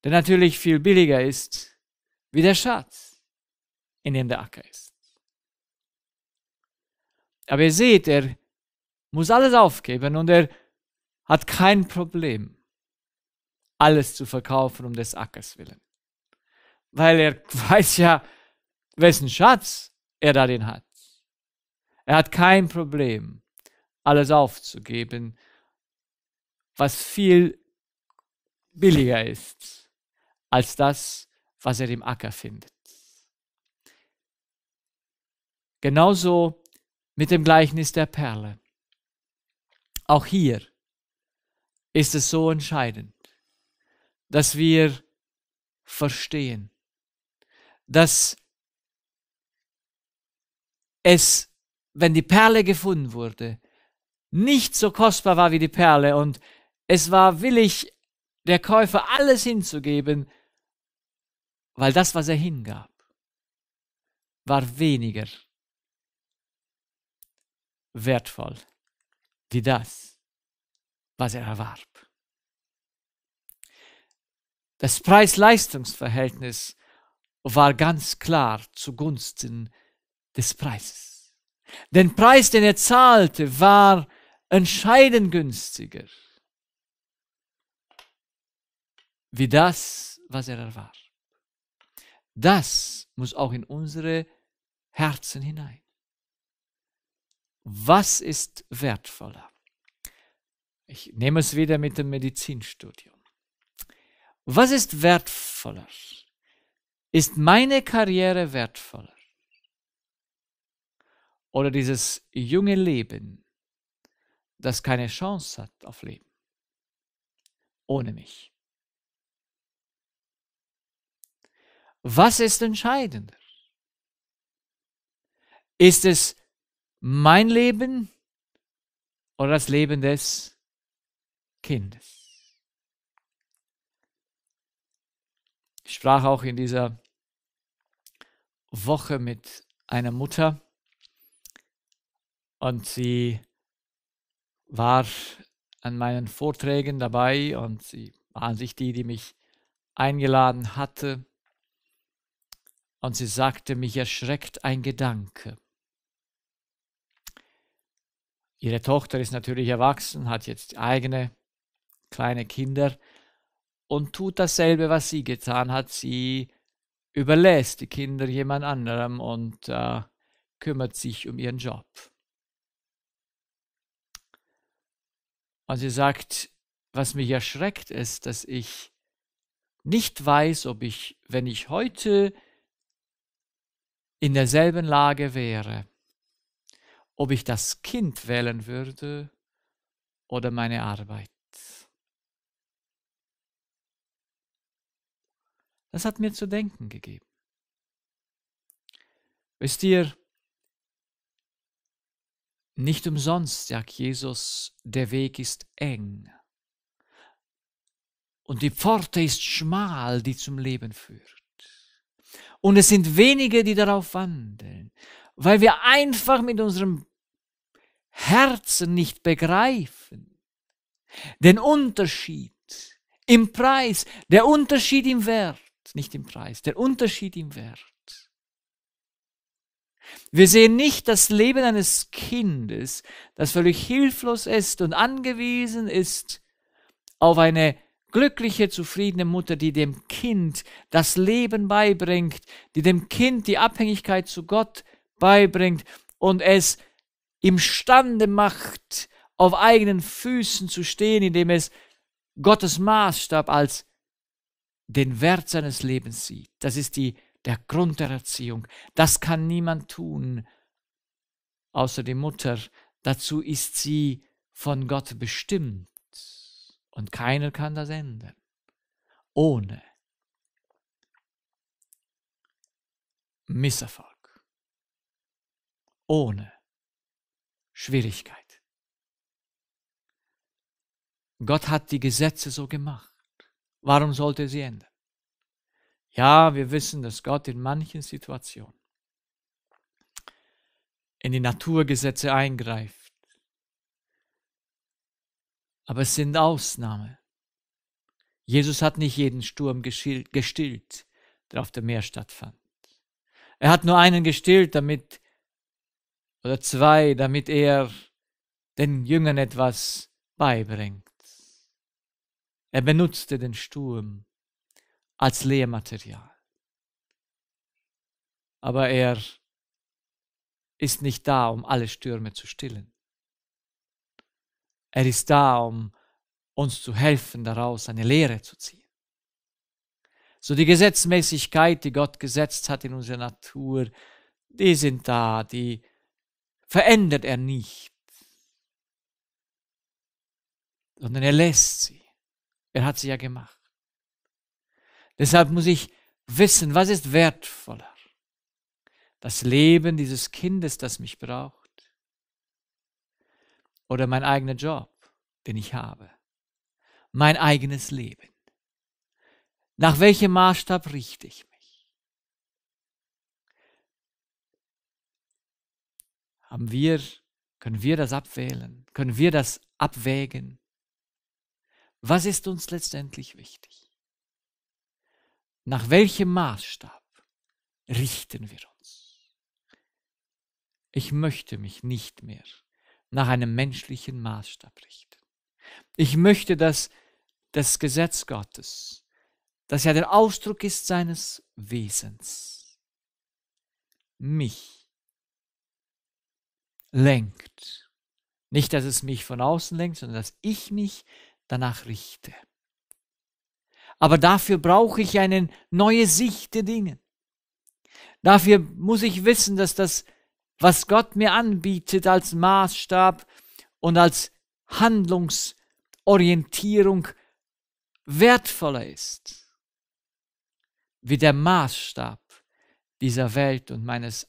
der natürlich viel billiger ist wie der Schatz, in dem der Acker ist. Aber ihr seht, er muss alles aufgeben und er hat kein Problem, alles zu verkaufen um des Ackers willen. Weil er weiß ja, wessen Schatz er darin hat. Er hat kein Problem, alles aufzugeben, was viel billiger ist als das, was er im Acker findet. Genauso mit dem Gleichnis der Perle. Auch hier ist es so entscheidend, dass wir verstehen, dass es, wenn die Perle gefunden wurde, nicht so kostbar war wie die Perle und es war willig, der Käufer alles hinzugeben, weil das, was er hingab, war weniger wertvoll wie das, was er erwarb. Das Preis-Leistungs-Verhältnis war ganz klar zugunsten des Preises. Den Preis, den er zahlte, war entscheidend günstiger wie das, was er erwarb. Das muss auch in unsere Herzen hinein. Was ist wertvoller? Ich nehme es wieder mit dem Medizinstudium. Was ist wertvoller? Ist meine Karriere wertvoller? Oder dieses junge Leben, das keine Chance hat auf Leben? Ohne mich. Was ist entscheidender? Ist es mein Leben oder das Leben des Kindes? Ich sprach auch in dieser Woche mit einer Mutter und sie war an meinen Vorträgen dabei und sie war an sich die, die mich eingeladen hatte. Und sie sagte, mich erschreckt ein Gedanke. Ihre Tochter ist natürlich erwachsen, hat jetzt eigene kleine Kinder und tut dasselbe, was sie getan hat. Sie überlässt die Kinder jemand anderem und äh, kümmert sich um ihren Job. Und sie sagt, was mich erschreckt ist, dass ich nicht weiß, ob ich, wenn ich heute in derselben Lage wäre, ob ich das Kind wählen würde oder meine Arbeit. Das hat mir zu denken gegeben. Wisst ihr, nicht umsonst sagt Jesus, der Weg ist eng und die Pforte ist schmal, die zum Leben führt. Und es sind wenige, die darauf wandeln, weil wir einfach mit unserem Herzen nicht begreifen den Unterschied im Preis, der Unterschied im Wert, nicht im Preis, der Unterschied im Wert. Wir sehen nicht das Leben eines Kindes, das völlig hilflos ist und angewiesen ist auf eine glückliche, zufriedene Mutter, die dem Kind das Leben beibringt, die dem Kind die Abhängigkeit zu Gott beibringt und es imstande macht, auf eigenen Füßen zu stehen, indem es Gottes Maßstab als den Wert seines Lebens sieht. Das ist die, der Grund der Erziehung. Das kann niemand tun, außer die Mutter. Dazu ist sie von Gott bestimmt. Und keiner kann das ändern. Ohne Misserfolg. Ohne Schwierigkeit. Gott hat die Gesetze so gemacht. Warum sollte er sie ändern? Ja, wir wissen, dass Gott in manchen Situationen in die Naturgesetze eingreift aber es sind Ausnahmen. Jesus hat nicht jeden Sturm gestillt, der auf dem Meer stattfand. Er hat nur einen gestillt, damit, oder zwei, damit er den Jüngern etwas beibringt. Er benutzte den Sturm als Lehrmaterial. Aber er ist nicht da, um alle Stürme zu stillen. Er ist da, um uns zu helfen, daraus eine Lehre zu ziehen. So die Gesetzmäßigkeit, die Gott gesetzt hat in unserer Natur, die sind da, die verändert er nicht, sondern er lässt sie. Er hat sie ja gemacht. Deshalb muss ich wissen, was ist wertvoller? Das Leben dieses Kindes, das mich braucht, oder mein eigener Job, den ich habe, mein eigenes Leben. Nach welchem Maßstab richte ich mich? Haben wir, können wir das abwählen? Können wir das abwägen? Was ist uns letztendlich wichtig? Nach welchem Maßstab richten wir uns? Ich möchte mich nicht mehr nach einem menschlichen Maßstab richten. Ich möchte, dass das Gesetz Gottes, das ja der Ausdruck ist seines Wesens, mich lenkt. Nicht, dass es mich von außen lenkt, sondern dass ich mich danach richte. Aber dafür brauche ich eine neue Sicht der Dinge. Dafür muss ich wissen, dass das was Gott mir anbietet als Maßstab und als Handlungsorientierung wertvoller ist, wie der Maßstab dieser Welt und meines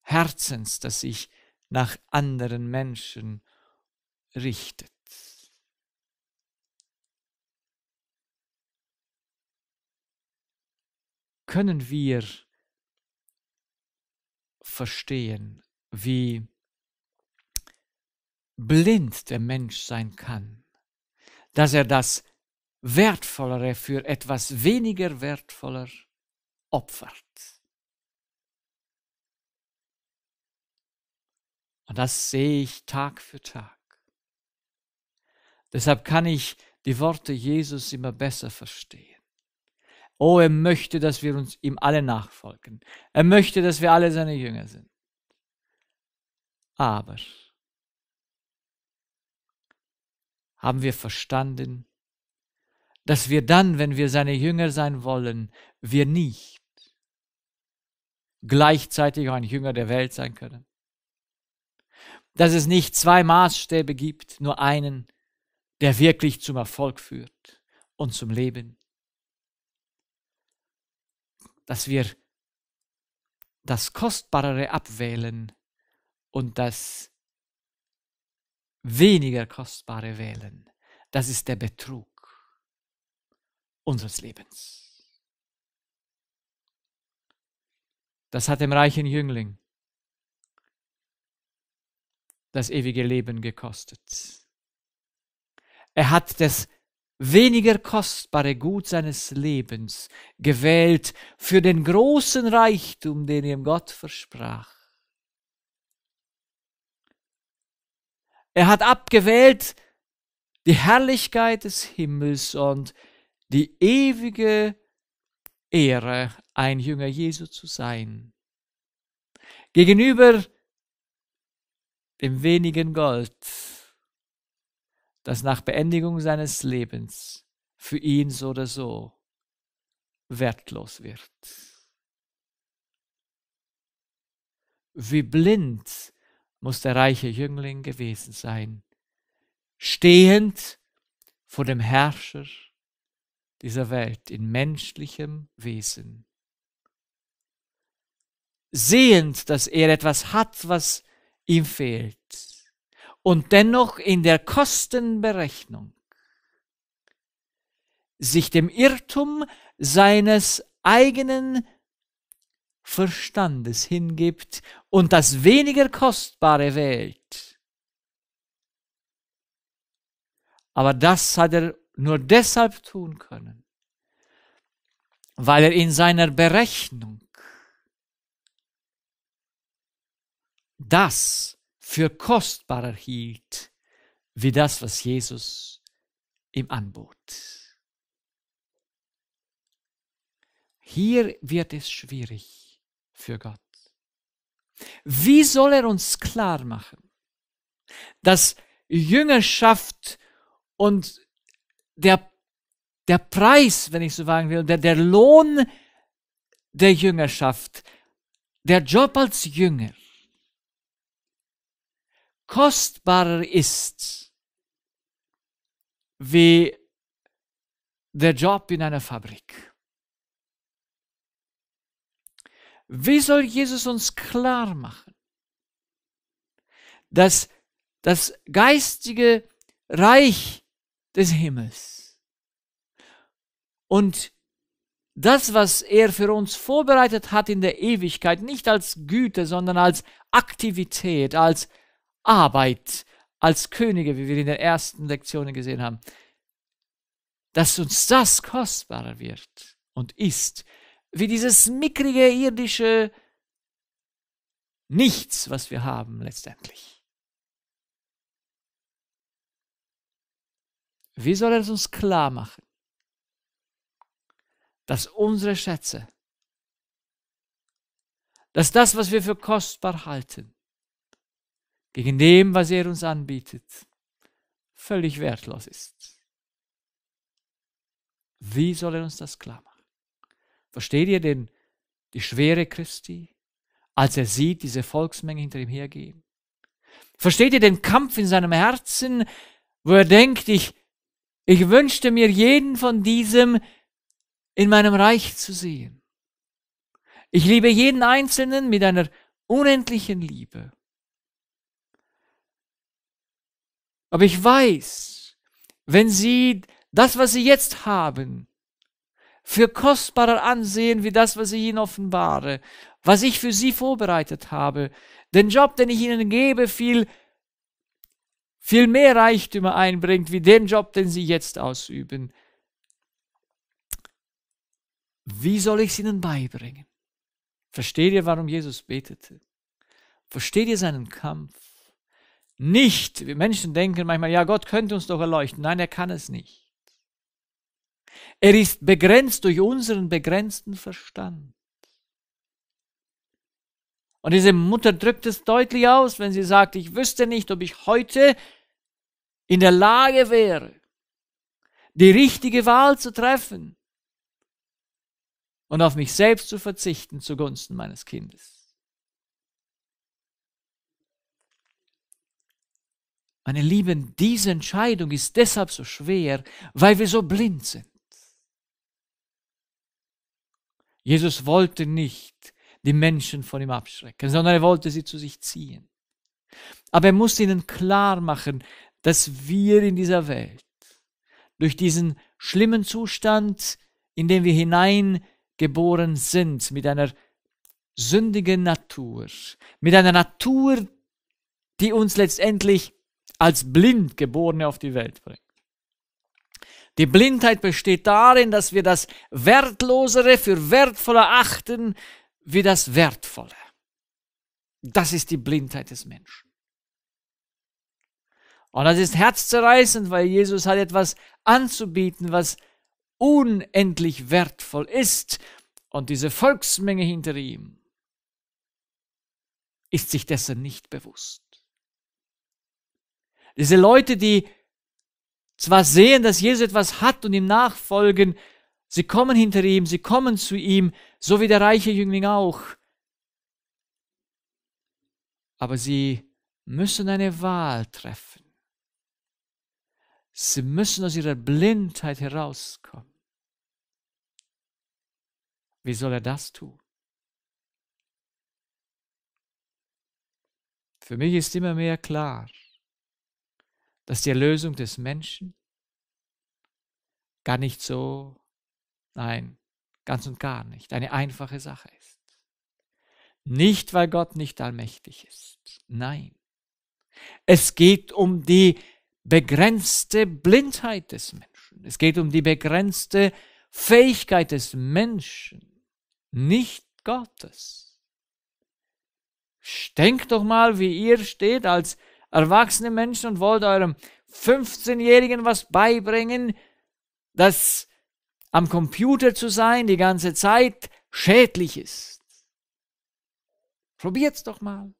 Herzens, das sich nach anderen Menschen richtet. Können wir verstehen, wie blind der Mensch sein kann, dass er das Wertvollere für etwas weniger wertvoller opfert. Und das sehe ich Tag für Tag. Deshalb kann ich die Worte Jesus immer besser verstehen. Oh, er möchte, dass wir uns ihm alle nachfolgen. Er möchte, dass wir alle seine Jünger sind. Aber haben wir verstanden, dass wir dann, wenn wir seine Jünger sein wollen, wir nicht gleichzeitig auch ein Jünger der Welt sein können. Dass es nicht zwei Maßstäbe gibt, nur einen, der wirklich zum Erfolg führt und zum Leben dass wir das Kostbarere abwählen und das weniger Kostbare wählen. Das ist der Betrug unseres Lebens. Das hat dem reichen Jüngling das ewige Leben gekostet. Er hat des weniger kostbare Gut seines Lebens gewählt für den großen Reichtum, den ihm Gott versprach. Er hat abgewählt die Herrlichkeit des Himmels und die ewige Ehre, ein Jünger Jesu zu sein. Gegenüber dem wenigen Gold, dass nach Beendigung seines Lebens für ihn so oder so wertlos wird. Wie blind muss der reiche Jüngling gewesen sein, stehend vor dem Herrscher dieser Welt in menschlichem Wesen, sehend, dass er etwas hat, was ihm fehlt und dennoch in der Kostenberechnung sich dem Irrtum seines eigenen Verstandes hingibt und das weniger Kostbare wählt. Aber das hat er nur deshalb tun können, weil er in seiner Berechnung das für kostbarer hielt, wie das, was Jesus ihm anbot. Hier wird es schwierig für Gott. Wie soll er uns klar machen, dass Jüngerschaft und der, der Preis, wenn ich so sagen will, der, der Lohn der Jüngerschaft, der Job als Jünger, kostbarer ist wie der Job in einer Fabrik. Wie soll Jesus uns klar machen, dass das geistige Reich des Himmels und das, was er für uns vorbereitet hat in der Ewigkeit, nicht als Güte, sondern als Aktivität, als Arbeit als Könige, wie wir in der ersten Lektion gesehen haben, dass uns das kostbarer wird und ist, wie dieses mickrige irdische Nichts, was wir haben letztendlich. Wie soll es uns klar machen, dass unsere Schätze, dass das, was wir für kostbar halten, gegen dem, was er uns anbietet, völlig wertlos ist. Wie soll er uns das klar machen? Versteht ihr denn die Schwere Christi, als er sieht, diese Volksmenge hinter ihm hergehen? Versteht ihr den Kampf in seinem Herzen, wo er denkt, ich, ich wünschte mir jeden von diesem in meinem Reich zu sehen. Ich liebe jeden Einzelnen mit einer unendlichen Liebe. Aber ich weiß, wenn sie das, was sie jetzt haben, für kostbarer ansehen wie das, was ich ihnen offenbare, was ich für sie vorbereitet habe, den Job, den ich ihnen gebe, viel, viel mehr Reichtümer einbringt, wie den Job, den sie jetzt ausüben. Wie soll ich es ihnen beibringen? Versteht ihr, warum Jesus betete? Versteht ihr seinen Kampf? nicht. Wir Menschen denken manchmal, ja, Gott könnte uns doch erleuchten. Nein, er kann es nicht. Er ist begrenzt durch unseren begrenzten Verstand. Und diese Mutter drückt es deutlich aus, wenn sie sagt, ich wüsste nicht, ob ich heute in der Lage wäre, die richtige Wahl zu treffen und auf mich selbst zu verzichten zugunsten meines Kindes. Meine Lieben, diese Entscheidung ist deshalb so schwer, weil wir so blind sind. Jesus wollte nicht die Menschen von ihm abschrecken, sondern er wollte sie zu sich ziehen. Aber er musste ihnen klar machen, dass wir in dieser Welt durch diesen schlimmen Zustand, in den wir hineingeboren sind, mit einer sündigen Natur, mit einer Natur, die uns letztendlich als blind Geborene auf die Welt bringt. Die Blindheit besteht darin, dass wir das Wertlosere für wertvoller achten wie das Wertvolle. Das ist die Blindheit des Menschen. Und das ist herzzerreißend, weil Jesus hat etwas anzubieten, was unendlich wertvoll ist. Und diese Volksmenge hinter ihm ist sich dessen nicht bewusst. Diese Leute, die zwar sehen, dass Jesus etwas hat und ihm nachfolgen, sie kommen hinter ihm, sie kommen zu ihm, so wie der reiche Jüngling auch. Aber sie müssen eine Wahl treffen. Sie müssen aus ihrer Blindheit herauskommen. Wie soll er das tun? Für mich ist immer mehr klar, dass die Erlösung des Menschen gar nicht so, nein, ganz und gar nicht, eine einfache Sache ist. Nicht, weil Gott nicht allmächtig ist, nein. Es geht um die begrenzte Blindheit des Menschen. Es geht um die begrenzte Fähigkeit des Menschen, nicht Gottes. Denkt doch mal, wie ihr steht als erwachsene Menschen und wollt eurem 15-Jährigen was beibringen, dass am Computer zu sein die ganze Zeit schädlich ist. Probiert's doch mal.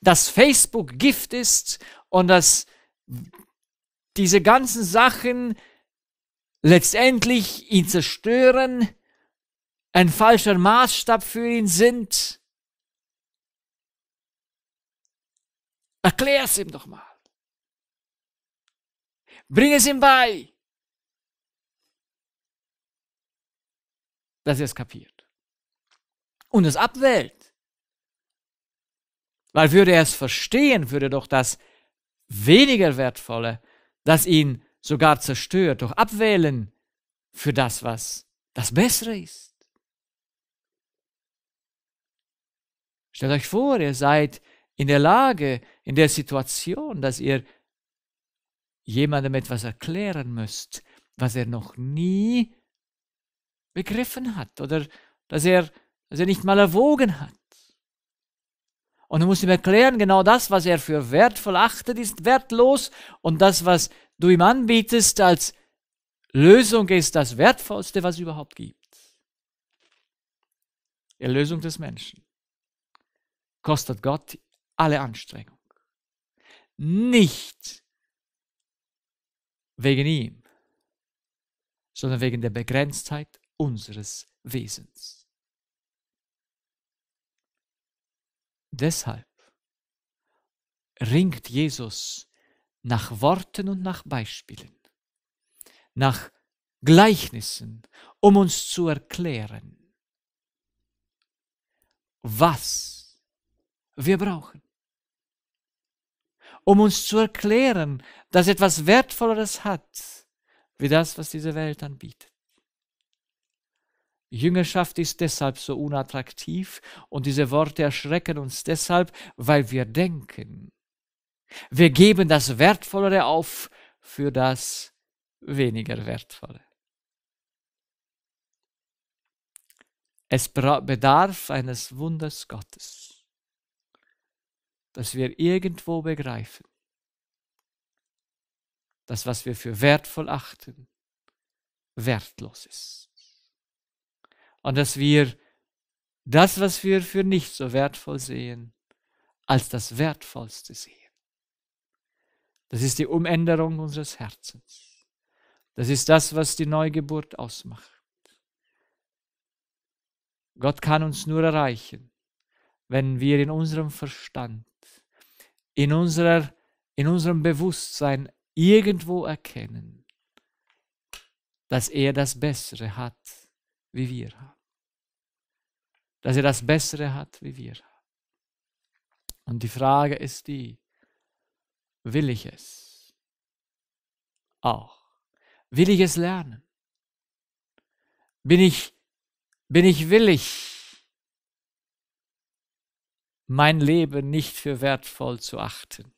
Dass Facebook Gift ist und dass diese ganzen Sachen letztendlich ihn zerstören, ein falscher Maßstab für ihn sind, Erklär es ihm doch mal. Bring es ihm bei. Dass er es kapiert. Und es abwählt. Weil würde er es verstehen, würde doch das weniger wertvolle, das ihn sogar zerstört, doch abwählen für das, was das Bessere ist. Stellt euch vor, ihr seid in der Lage, in der Situation, dass ihr jemandem etwas erklären müsst, was er noch nie begriffen hat oder dass er, dass er nicht mal erwogen hat. Und du musst ihm erklären, genau das, was er für wertvoll achtet, ist wertlos und das, was du ihm anbietest als Lösung, ist das Wertvollste, was es überhaupt gibt. Erlösung des Menschen kostet Gott alle Anstrengung. Nicht wegen ihm, sondern wegen der Begrenztheit unseres Wesens. Deshalb ringt Jesus nach Worten und nach Beispielen, nach Gleichnissen, um uns zu erklären, was wir brauchen um uns zu erklären, dass etwas Wertvolleres hat, wie das, was diese Welt anbietet. Jüngerschaft ist deshalb so unattraktiv und diese Worte erschrecken uns deshalb, weil wir denken, wir geben das Wertvollere auf für das weniger Wertvolle. Es bedarf eines Wunders Gottes dass wir irgendwo begreifen, dass was wir für wertvoll achten, wertlos ist. Und dass wir das, was wir für nicht so wertvoll sehen, als das Wertvollste sehen. Das ist die Umänderung unseres Herzens. Das ist das, was die Neugeburt ausmacht. Gott kann uns nur erreichen, wenn wir in unserem Verstand in, unserer, in unserem Bewusstsein irgendwo erkennen, dass er das Bessere hat, wie wir haben. Dass er das Bessere hat, wie wir haben. Und die Frage ist die, will ich es auch? Will ich es lernen? Bin ich, bin ich willig? mein Leben nicht für wertvoll zu achten,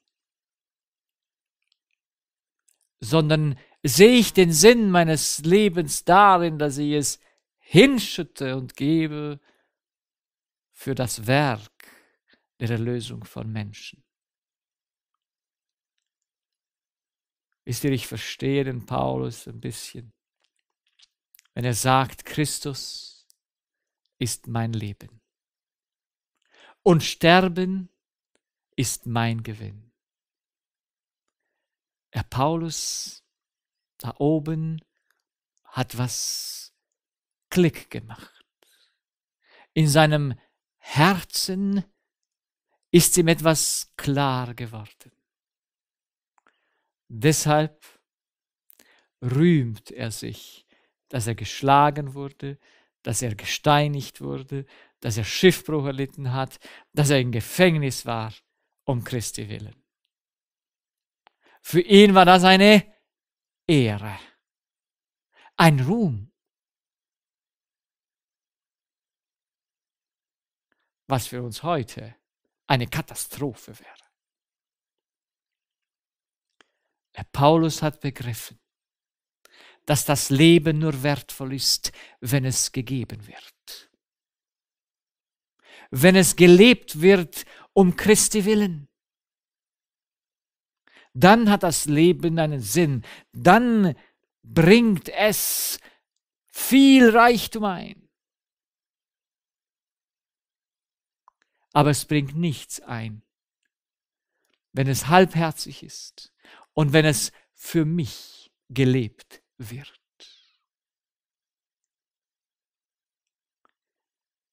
sondern sehe ich den Sinn meines Lebens darin, dass ich es hinschütte und gebe für das Werk der Erlösung von Menschen. Wisst ihr, ich verstehe den Paulus ein bisschen, wenn er sagt, Christus ist mein Leben und Sterben ist mein Gewinn. Herr Paulus da oben hat was Klick gemacht. In seinem Herzen ist ihm etwas klar geworden. Deshalb rühmt er sich, dass er geschlagen wurde, dass er gesteinigt wurde, dass er Schiffbruch erlitten hat, dass er im Gefängnis war, um Christi willen. Für ihn war das eine Ehre, ein Ruhm. Was für uns heute eine Katastrophe wäre. Herr Paulus hat begriffen, dass das Leben nur wertvoll ist, wenn es gegeben wird wenn es gelebt wird um Christi willen. Dann hat das Leben einen Sinn. Dann bringt es viel Reichtum ein. Aber es bringt nichts ein, wenn es halbherzig ist und wenn es für mich gelebt wird.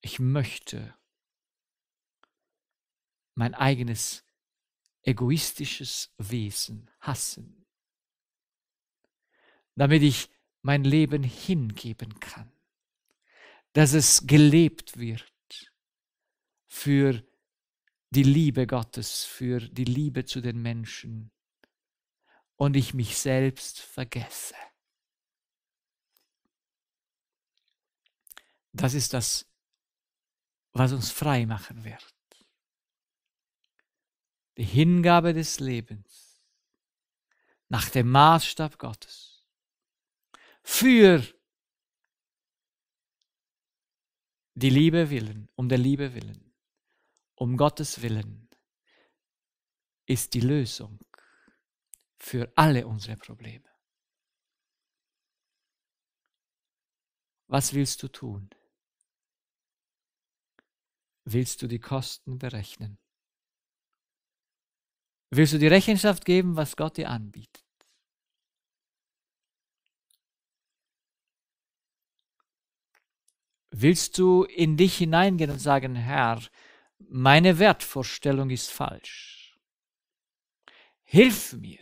Ich möchte mein eigenes egoistisches Wesen hassen, damit ich mein Leben hingeben kann, dass es gelebt wird für die Liebe Gottes, für die Liebe zu den Menschen und ich mich selbst vergesse. Das ist das, was uns frei machen wird die Hingabe des Lebens nach dem Maßstab Gottes. Für die Liebe willen, um der Liebe willen, um Gottes willen ist die Lösung für alle unsere Probleme. Was willst du tun? Willst du die Kosten berechnen? Willst du die Rechenschaft geben, was Gott dir anbietet? Willst du in dich hineingehen und sagen, Herr, meine Wertvorstellung ist falsch. Hilf mir,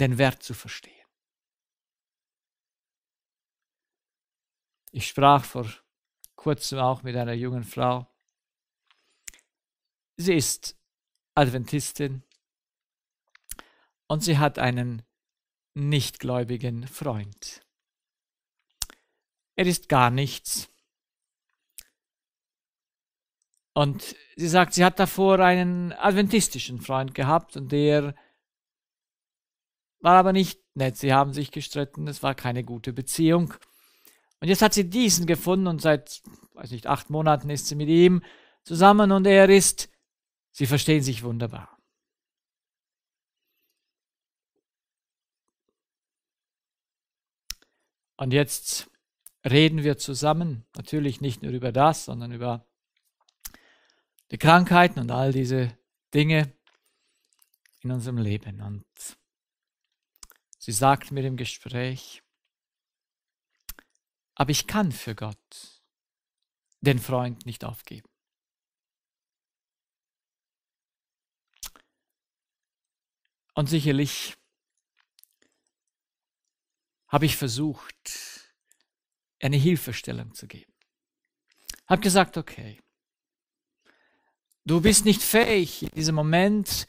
den Wert zu verstehen. Ich sprach vor kurzem auch mit einer jungen Frau, Sie ist Adventistin und sie hat einen nichtgläubigen Freund. Er ist gar nichts. Und sie sagt, sie hat davor einen adventistischen Freund gehabt und der war aber nicht nett. Sie haben sich gestritten, es war keine gute Beziehung. Und jetzt hat sie diesen gefunden und seit, weiß nicht, acht Monaten ist sie mit ihm zusammen und er ist Sie verstehen sich wunderbar. Und jetzt reden wir zusammen, natürlich nicht nur über das, sondern über die Krankheiten und all diese Dinge in unserem Leben. Und sie sagt mir im Gespräch, aber ich kann für Gott den Freund nicht aufgeben. Und sicherlich habe ich versucht, eine Hilfestellung zu geben. Hab gesagt, okay, du bist nicht fähig, in diesem Moment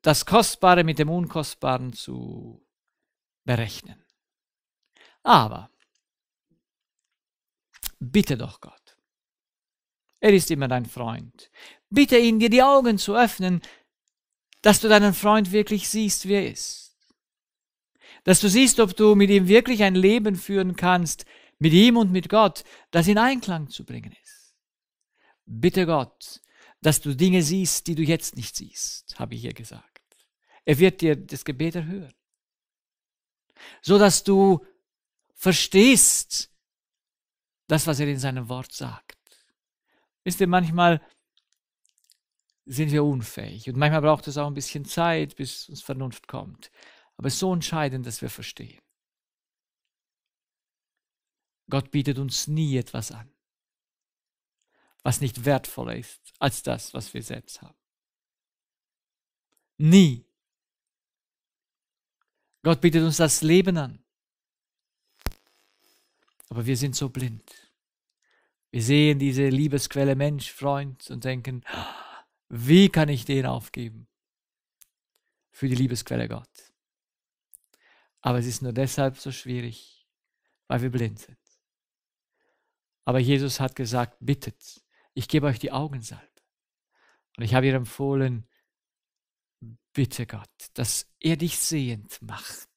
das Kostbare mit dem Unkostbaren zu berechnen. Aber bitte doch Gott. Er ist immer dein Freund. Bitte ihn, dir die Augen zu öffnen, dass du deinen Freund wirklich siehst, wie er ist. Dass du siehst, ob du mit ihm wirklich ein Leben führen kannst, mit ihm und mit Gott, das in Einklang zu bringen ist. Bitte Gott, dass du Dinge siehst, die du jetzt nicht siehst, habe ich hier gesagt. Er wird dir das Gebet erhören. So dass du verstehst, das, was er in seinem Wort sagt. Wisst ihr, manchmal sind wir unfähig. Und manchmal braucht es auch ein bisschen Zeit, bis uns Vernunft kommt. Aber es ist so entscheidend, dass wir verstehen. Gott bietet uns nie etwas an, was nicht wertvoller ist als das, was wir selbst haben. Nie. Gott bietet uns das Leben an. Aber wir sind so blind. Wir sehen diese Liebesquelle Mensch, Freund und denken, oh, wie kann ich den aufgeben? Für die Liebesquelle Gott. Aber es ist nur deshalb so schwierig, weil wir blind sind. Aber Jesus hat gesagt, bittet, ich gebe euch die Augensalbe. Und ich habe ihr empfohlen, bitte Gott, dass er dich sehend macht.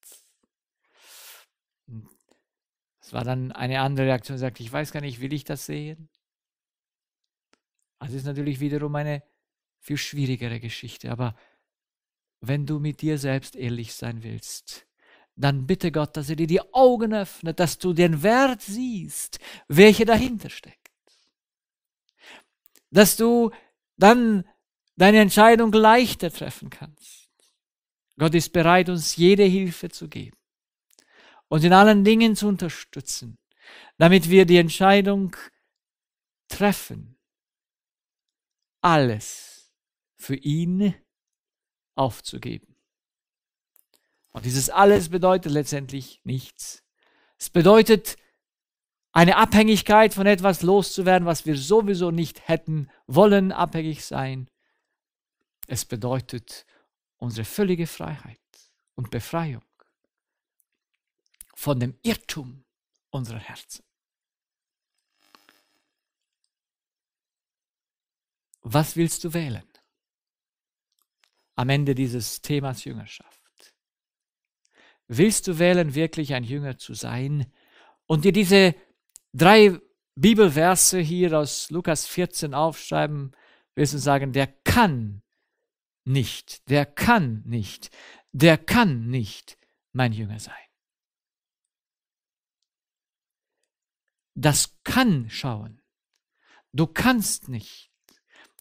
Es war dann eine andere Reaktion, sagt, ich weiß gar nicht, will ich das sehen? Also ist natürlich wiederum eine viel schwierigere Geschichte. Aber wenn du mit dir selbst ehrlich sein willst, dann bitte Gott, dass er dir die Augen öffnet, dass du den Wert siehst, welcher dahinter steckt. Dass du dann deine Entscheidung leichter treffen kannst. Gott ist bereit, uns jede Hilfe zu geben und in allen Dingen zu unterstützen, damit wir die Entscheidung treffen. Alles für ihn aufzugeben. Und dieses alles bedeutet letztendlich nichts. Es bedeutet eine Abhängigkeit von etwas loszuwerden, was wir sowieso nicht hätten wollen, abhängig sein. Es bedeutet unsere völlige Freiheit und Befreiung von dem Irrtum unserer Herzen. Was willst du wählen? am Ende dieses Themas Jüngerschaft. Willst du wählen, wirklich ein Jünger zu sein und dir diese drei Bibelverse hier aus Lukas 14 aufschreiben, willst du sagen, der kann nicht, der kann nicht, der kann nicht mein Jünger sein. Das kann schauen. Du kannst nicht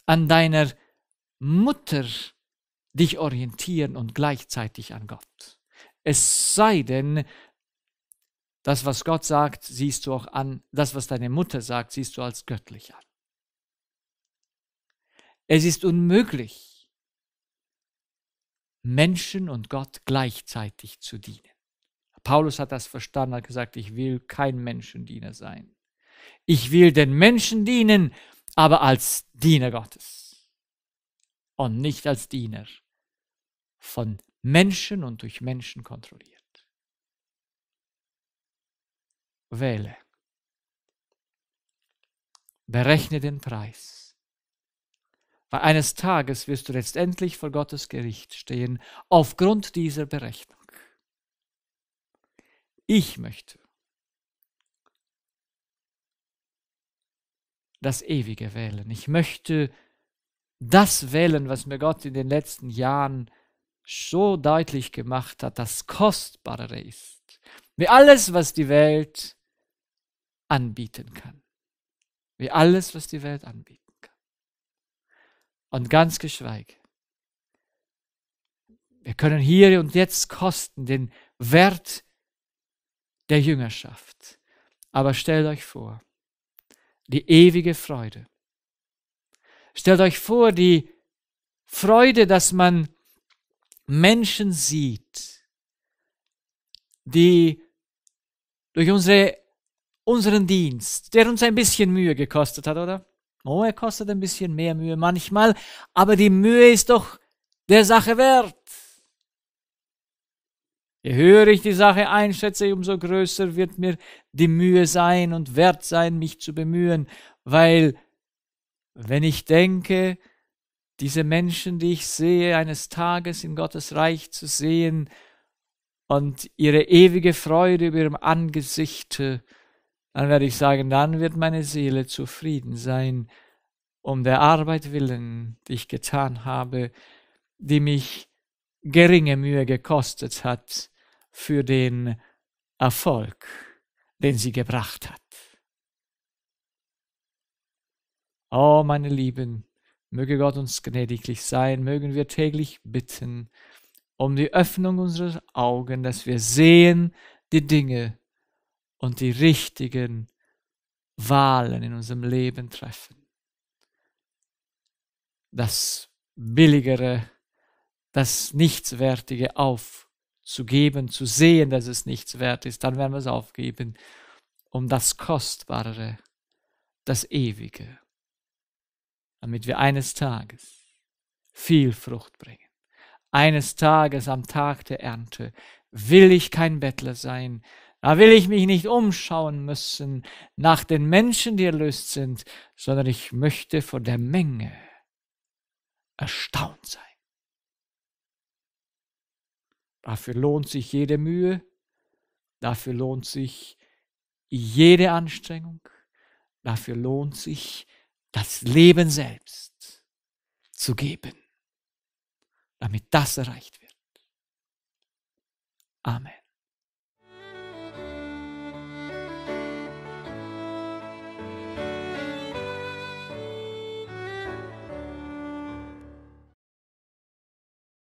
an deiner Mutter dich orientieren und gleichzeitig an Gott. Es sei denn, das, was Gott sagt, siehst du auch an, das, was deine Mutter sagt, siehst du als göttlich an. Es ist unmöglich, Menschen und Gott gleichzeitig zu dienen. Paulus hat das verstanden, hat gesagt, ich will kein Menschendiener sein. Ich will den Menschen dienen, aber als Diener Gottes und nicht als Diener von Menschen und durch Menschen kontrolliert. Wähle. Berechne den Preis. Weil eines Tages wirst du letztendlich vor Gottes Gericht stehen aufgrund dieser Berechnung. Ich möchte das Ewige wählen. Ich möchte das wählen, was mir Gott in den letzten Jahren so deutlich gemacht hat, das Kostbarere ist, wie alles, was die Welt anbieten kann. Wie alles, was die Welt anbieten kann. Und ganz geschweige. Wir können hier und jetzt kosten den Wert der Jüngerschaft. Aber stellt euch vor, die ewige Freude. Stellt euch vor, die Freude, dass man Menschen sieht, die durch unsere, unseren Dienst, der uns ein bisschen Mühe gekostet hat, oder? Oh, er kostet ein bisschen mehr Mühe manchmal, aber die Mühe ist doch der Sache wert. Je höher ich die Sache einschätze, umso größer wird mir die Mühe sein und wert sein, mich zu bemühen, weil wenn ich denke, diese Menschen, die ich sehe, eines Tages in Gottes Reich zu sehen und ihre ewige Freude über ihrem Angesicht, äh, dann werde ich sagen, dann wird meine Seele zufrieden sein, um der Arbeit willen, die ich getan habe, die mich geringe Mühe gekostet hat für den Erfolg, den sie gebracht hat. Oh, meine Lieben, Möge Gott uns gnädiglich sein, mögen wir täglich bitten um die Öffnung unserer Augen, dass wir sehen die Dinge und die richtigen Wahlen in unserem Leben treffen. Das billigere, das nichtswertige aufzugeben, zu sehen, dass es nichts wert ist, dann werden wir es aufgeben, um das kostbarere, das ewige damit wir eines Tages viel Frucht bringen. Eines Tages am Tag der Ernte will ich kein Bettler sein, da will ich mich nicht umschauen müssen nach den Menschen, die erlöst sind, sondern ich möchte vor der Menge erstaunt sein. Dafür lohnt sich jede Mühe, dafür lohnt sich jede Anstrengung, dafür lohnt sich das Leben selbst zu geben, damit das erreicht wird. Amen.